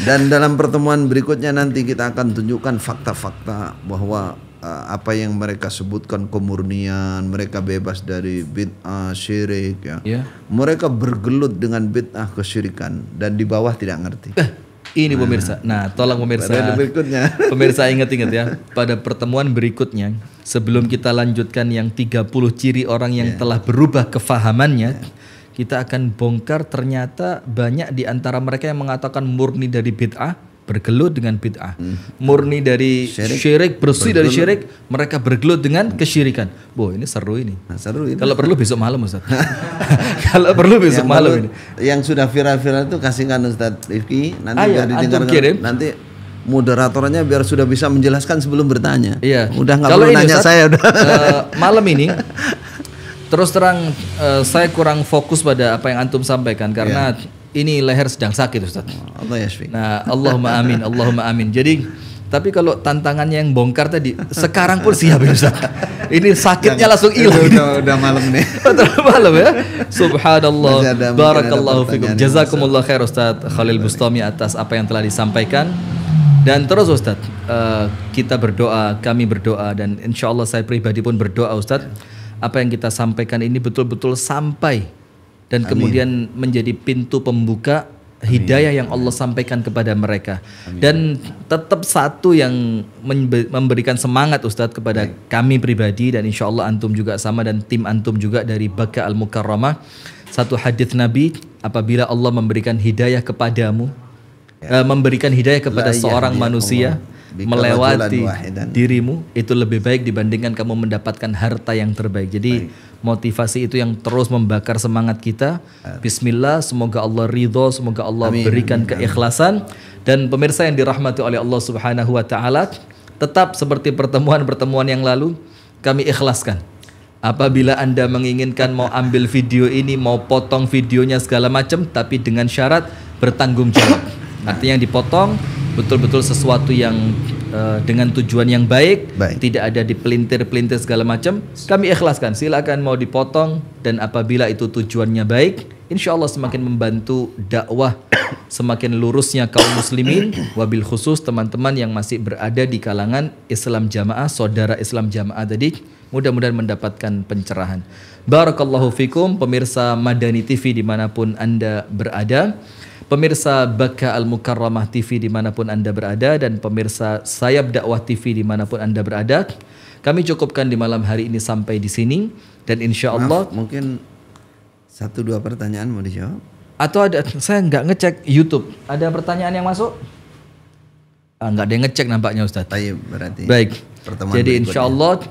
S2: Dan dalam pertemuan berikutnya nanti kita akan tunjukkan fakta-fakta bahwa Eh, apa yang mereka sebutkan kemurnian, mereka bebas dari bid'ah syirik ya. Yeah. Mereka bergelut dengan bid'ah kesyirikan dan di bawah tidak ngerti. Eh, ini nah. pemirsa. Nah, tolong pemirsa. Pada berikutnya. Pemirsa
S1: ingat-ingat ya, pada pertemuan berikutnya sebelum kita lanjutkan yang 30 ciri orang yang yeah. telah berubah kefahamannya yeah kita akan bongkar ternyata banyak di antara mereka yang mengatakan murni dari bid'ah bergelut dengan bid'ah. Hmm. Murni dari syirik, syirik bersih bergelut. dari syirik, mereka bergelut dengan kesyirikan. Boh, ini seru ini. Nah, seru ini. Kalau perlu besok malam, Ustaz.
S2: Kalau perlu besok yang malam ini. Yang sudah viral-viral itu kasihkan Ustaz Rifki, nanti Ayo, biar Kirim. Nanti moderatornya biar sudah bisa menjelaskan sebelum bertanya. Iya. Udah nggak perlu ini, nanya saya udah. Uh, malam ini
S1: terus terang uh, saya kurang fokus pada apa yang antum sampaikan karena yeah ini leher sedang sakit Ustaz. Oh, Allah yashfi. Nah, Allahumma amin, Allahumma amin. Jadi tapi kalau tantangannya yang bongkar tadi, sekarang pun siap ya Ustaz. Ini sakitnya langsung hilang. Udah, udah malam nih. udah malam ya. Subhanallah. barakallahu fikum. Jazakumullah khair Ustaz Khalil Bustami atas apa yang telah disampaikan. Dan terus Ustaz, eh, kita berdoa, kami berdoa dan insya Allah saya pribadi pun berdoa Ustaz. Apa yang kita sampaikan ini betul-betul sampai dan Amin. kemudian menjadi pintu pembuka hidayah Amin. yang Allah sampaikan kepada mereka Amin. dan tetap satu yang memberikan semangat Ustadz kepada Amin. kami pribadi dan insya Allah antum juga sama dan tim antum juga dari Baka Al Mukarramah satu hadits Nabi apabila Allah memberikan hidayah kepadamu ya. uh, memberikan hidayah kepada seorang manusia Allah melewati dirimu itu lebih baik dibandingkan kamu mendapatkan harta yang terbaik. Jadi baik. motivasi itu yang terus membakar semangat kita. Bismillah, semoga Allah ridho, semoga Allah amin, berikan amin, keikhlasan dan pemirsa yang dirahmati oleh Allah Subhanahu wa taala tetap seperti pertemuan-pertemuan yang lalu kami ikhlaskan. Apabila Anda menginginkan mau ambil video ini, mau potong videonya segala macam tapi dengan syarat bertanggung jawab. Artinya yang dipotong betul-betul sesuatu yang uh, dengan tujuan yang baik, baik. tidak ada pelintir pelintir segala macam, kami ikhlaskan. Silakan mau dipotong dan apabila itu tujuannya baik, insya Allah semakin membantu dakwah semakin lurusnya kaum muslimin, wabil khusus teman-teman yang masih berada di kalangan Islam jamaah, saudara Islam jamaah tadi, mudah-mudahan mendapatkan pencerahan. Barakallahu fikum pemirsa Madani TV dimanapun Anda berada. Pemirsa Baka Al-Mukarramah TV dimanapun Anda berada dan pemirsa Sayap Dakwah TV dimanapun Anda berada. Kami cukupkan di malam hari ini sampai di sini dan insya Allah Maaf, mungkin satu
S2: dua pertanyaan mau dijawab
S1: atau ada saya nggak ngecek YouTube ada pertanyaan yang masuk ah, nggak ada yang ngecek nampaknya Ustaz. Baik berarti. Baik. Jadi insya Allah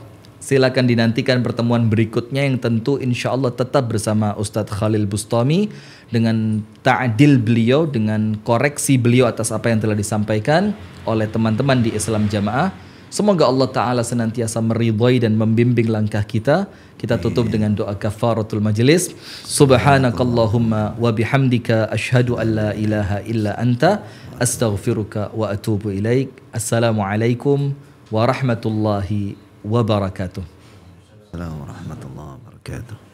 S1: Silakan dinantikan pertemuan berikutnya yang tentu insya Allah tetap bersama Ustadz Khalil Bustami dengan ta'adil beliau, dengan koreksi beliau atas apa yang telah disampaikan oleh teman-teman di Islam Jamaah. Semoga Allah Ta'ala senantiasa meridhai dan membimbing langkah kita. Kita tutup dengan doa kafaratul majlis. Subhanakallahumma wa bihamdika ashadu an la ilaha illa anta astaghfiruka wa atubu ilaik. Assalamualaikum warahmatullahi وبركاته السلام ورحمة الله وبركاته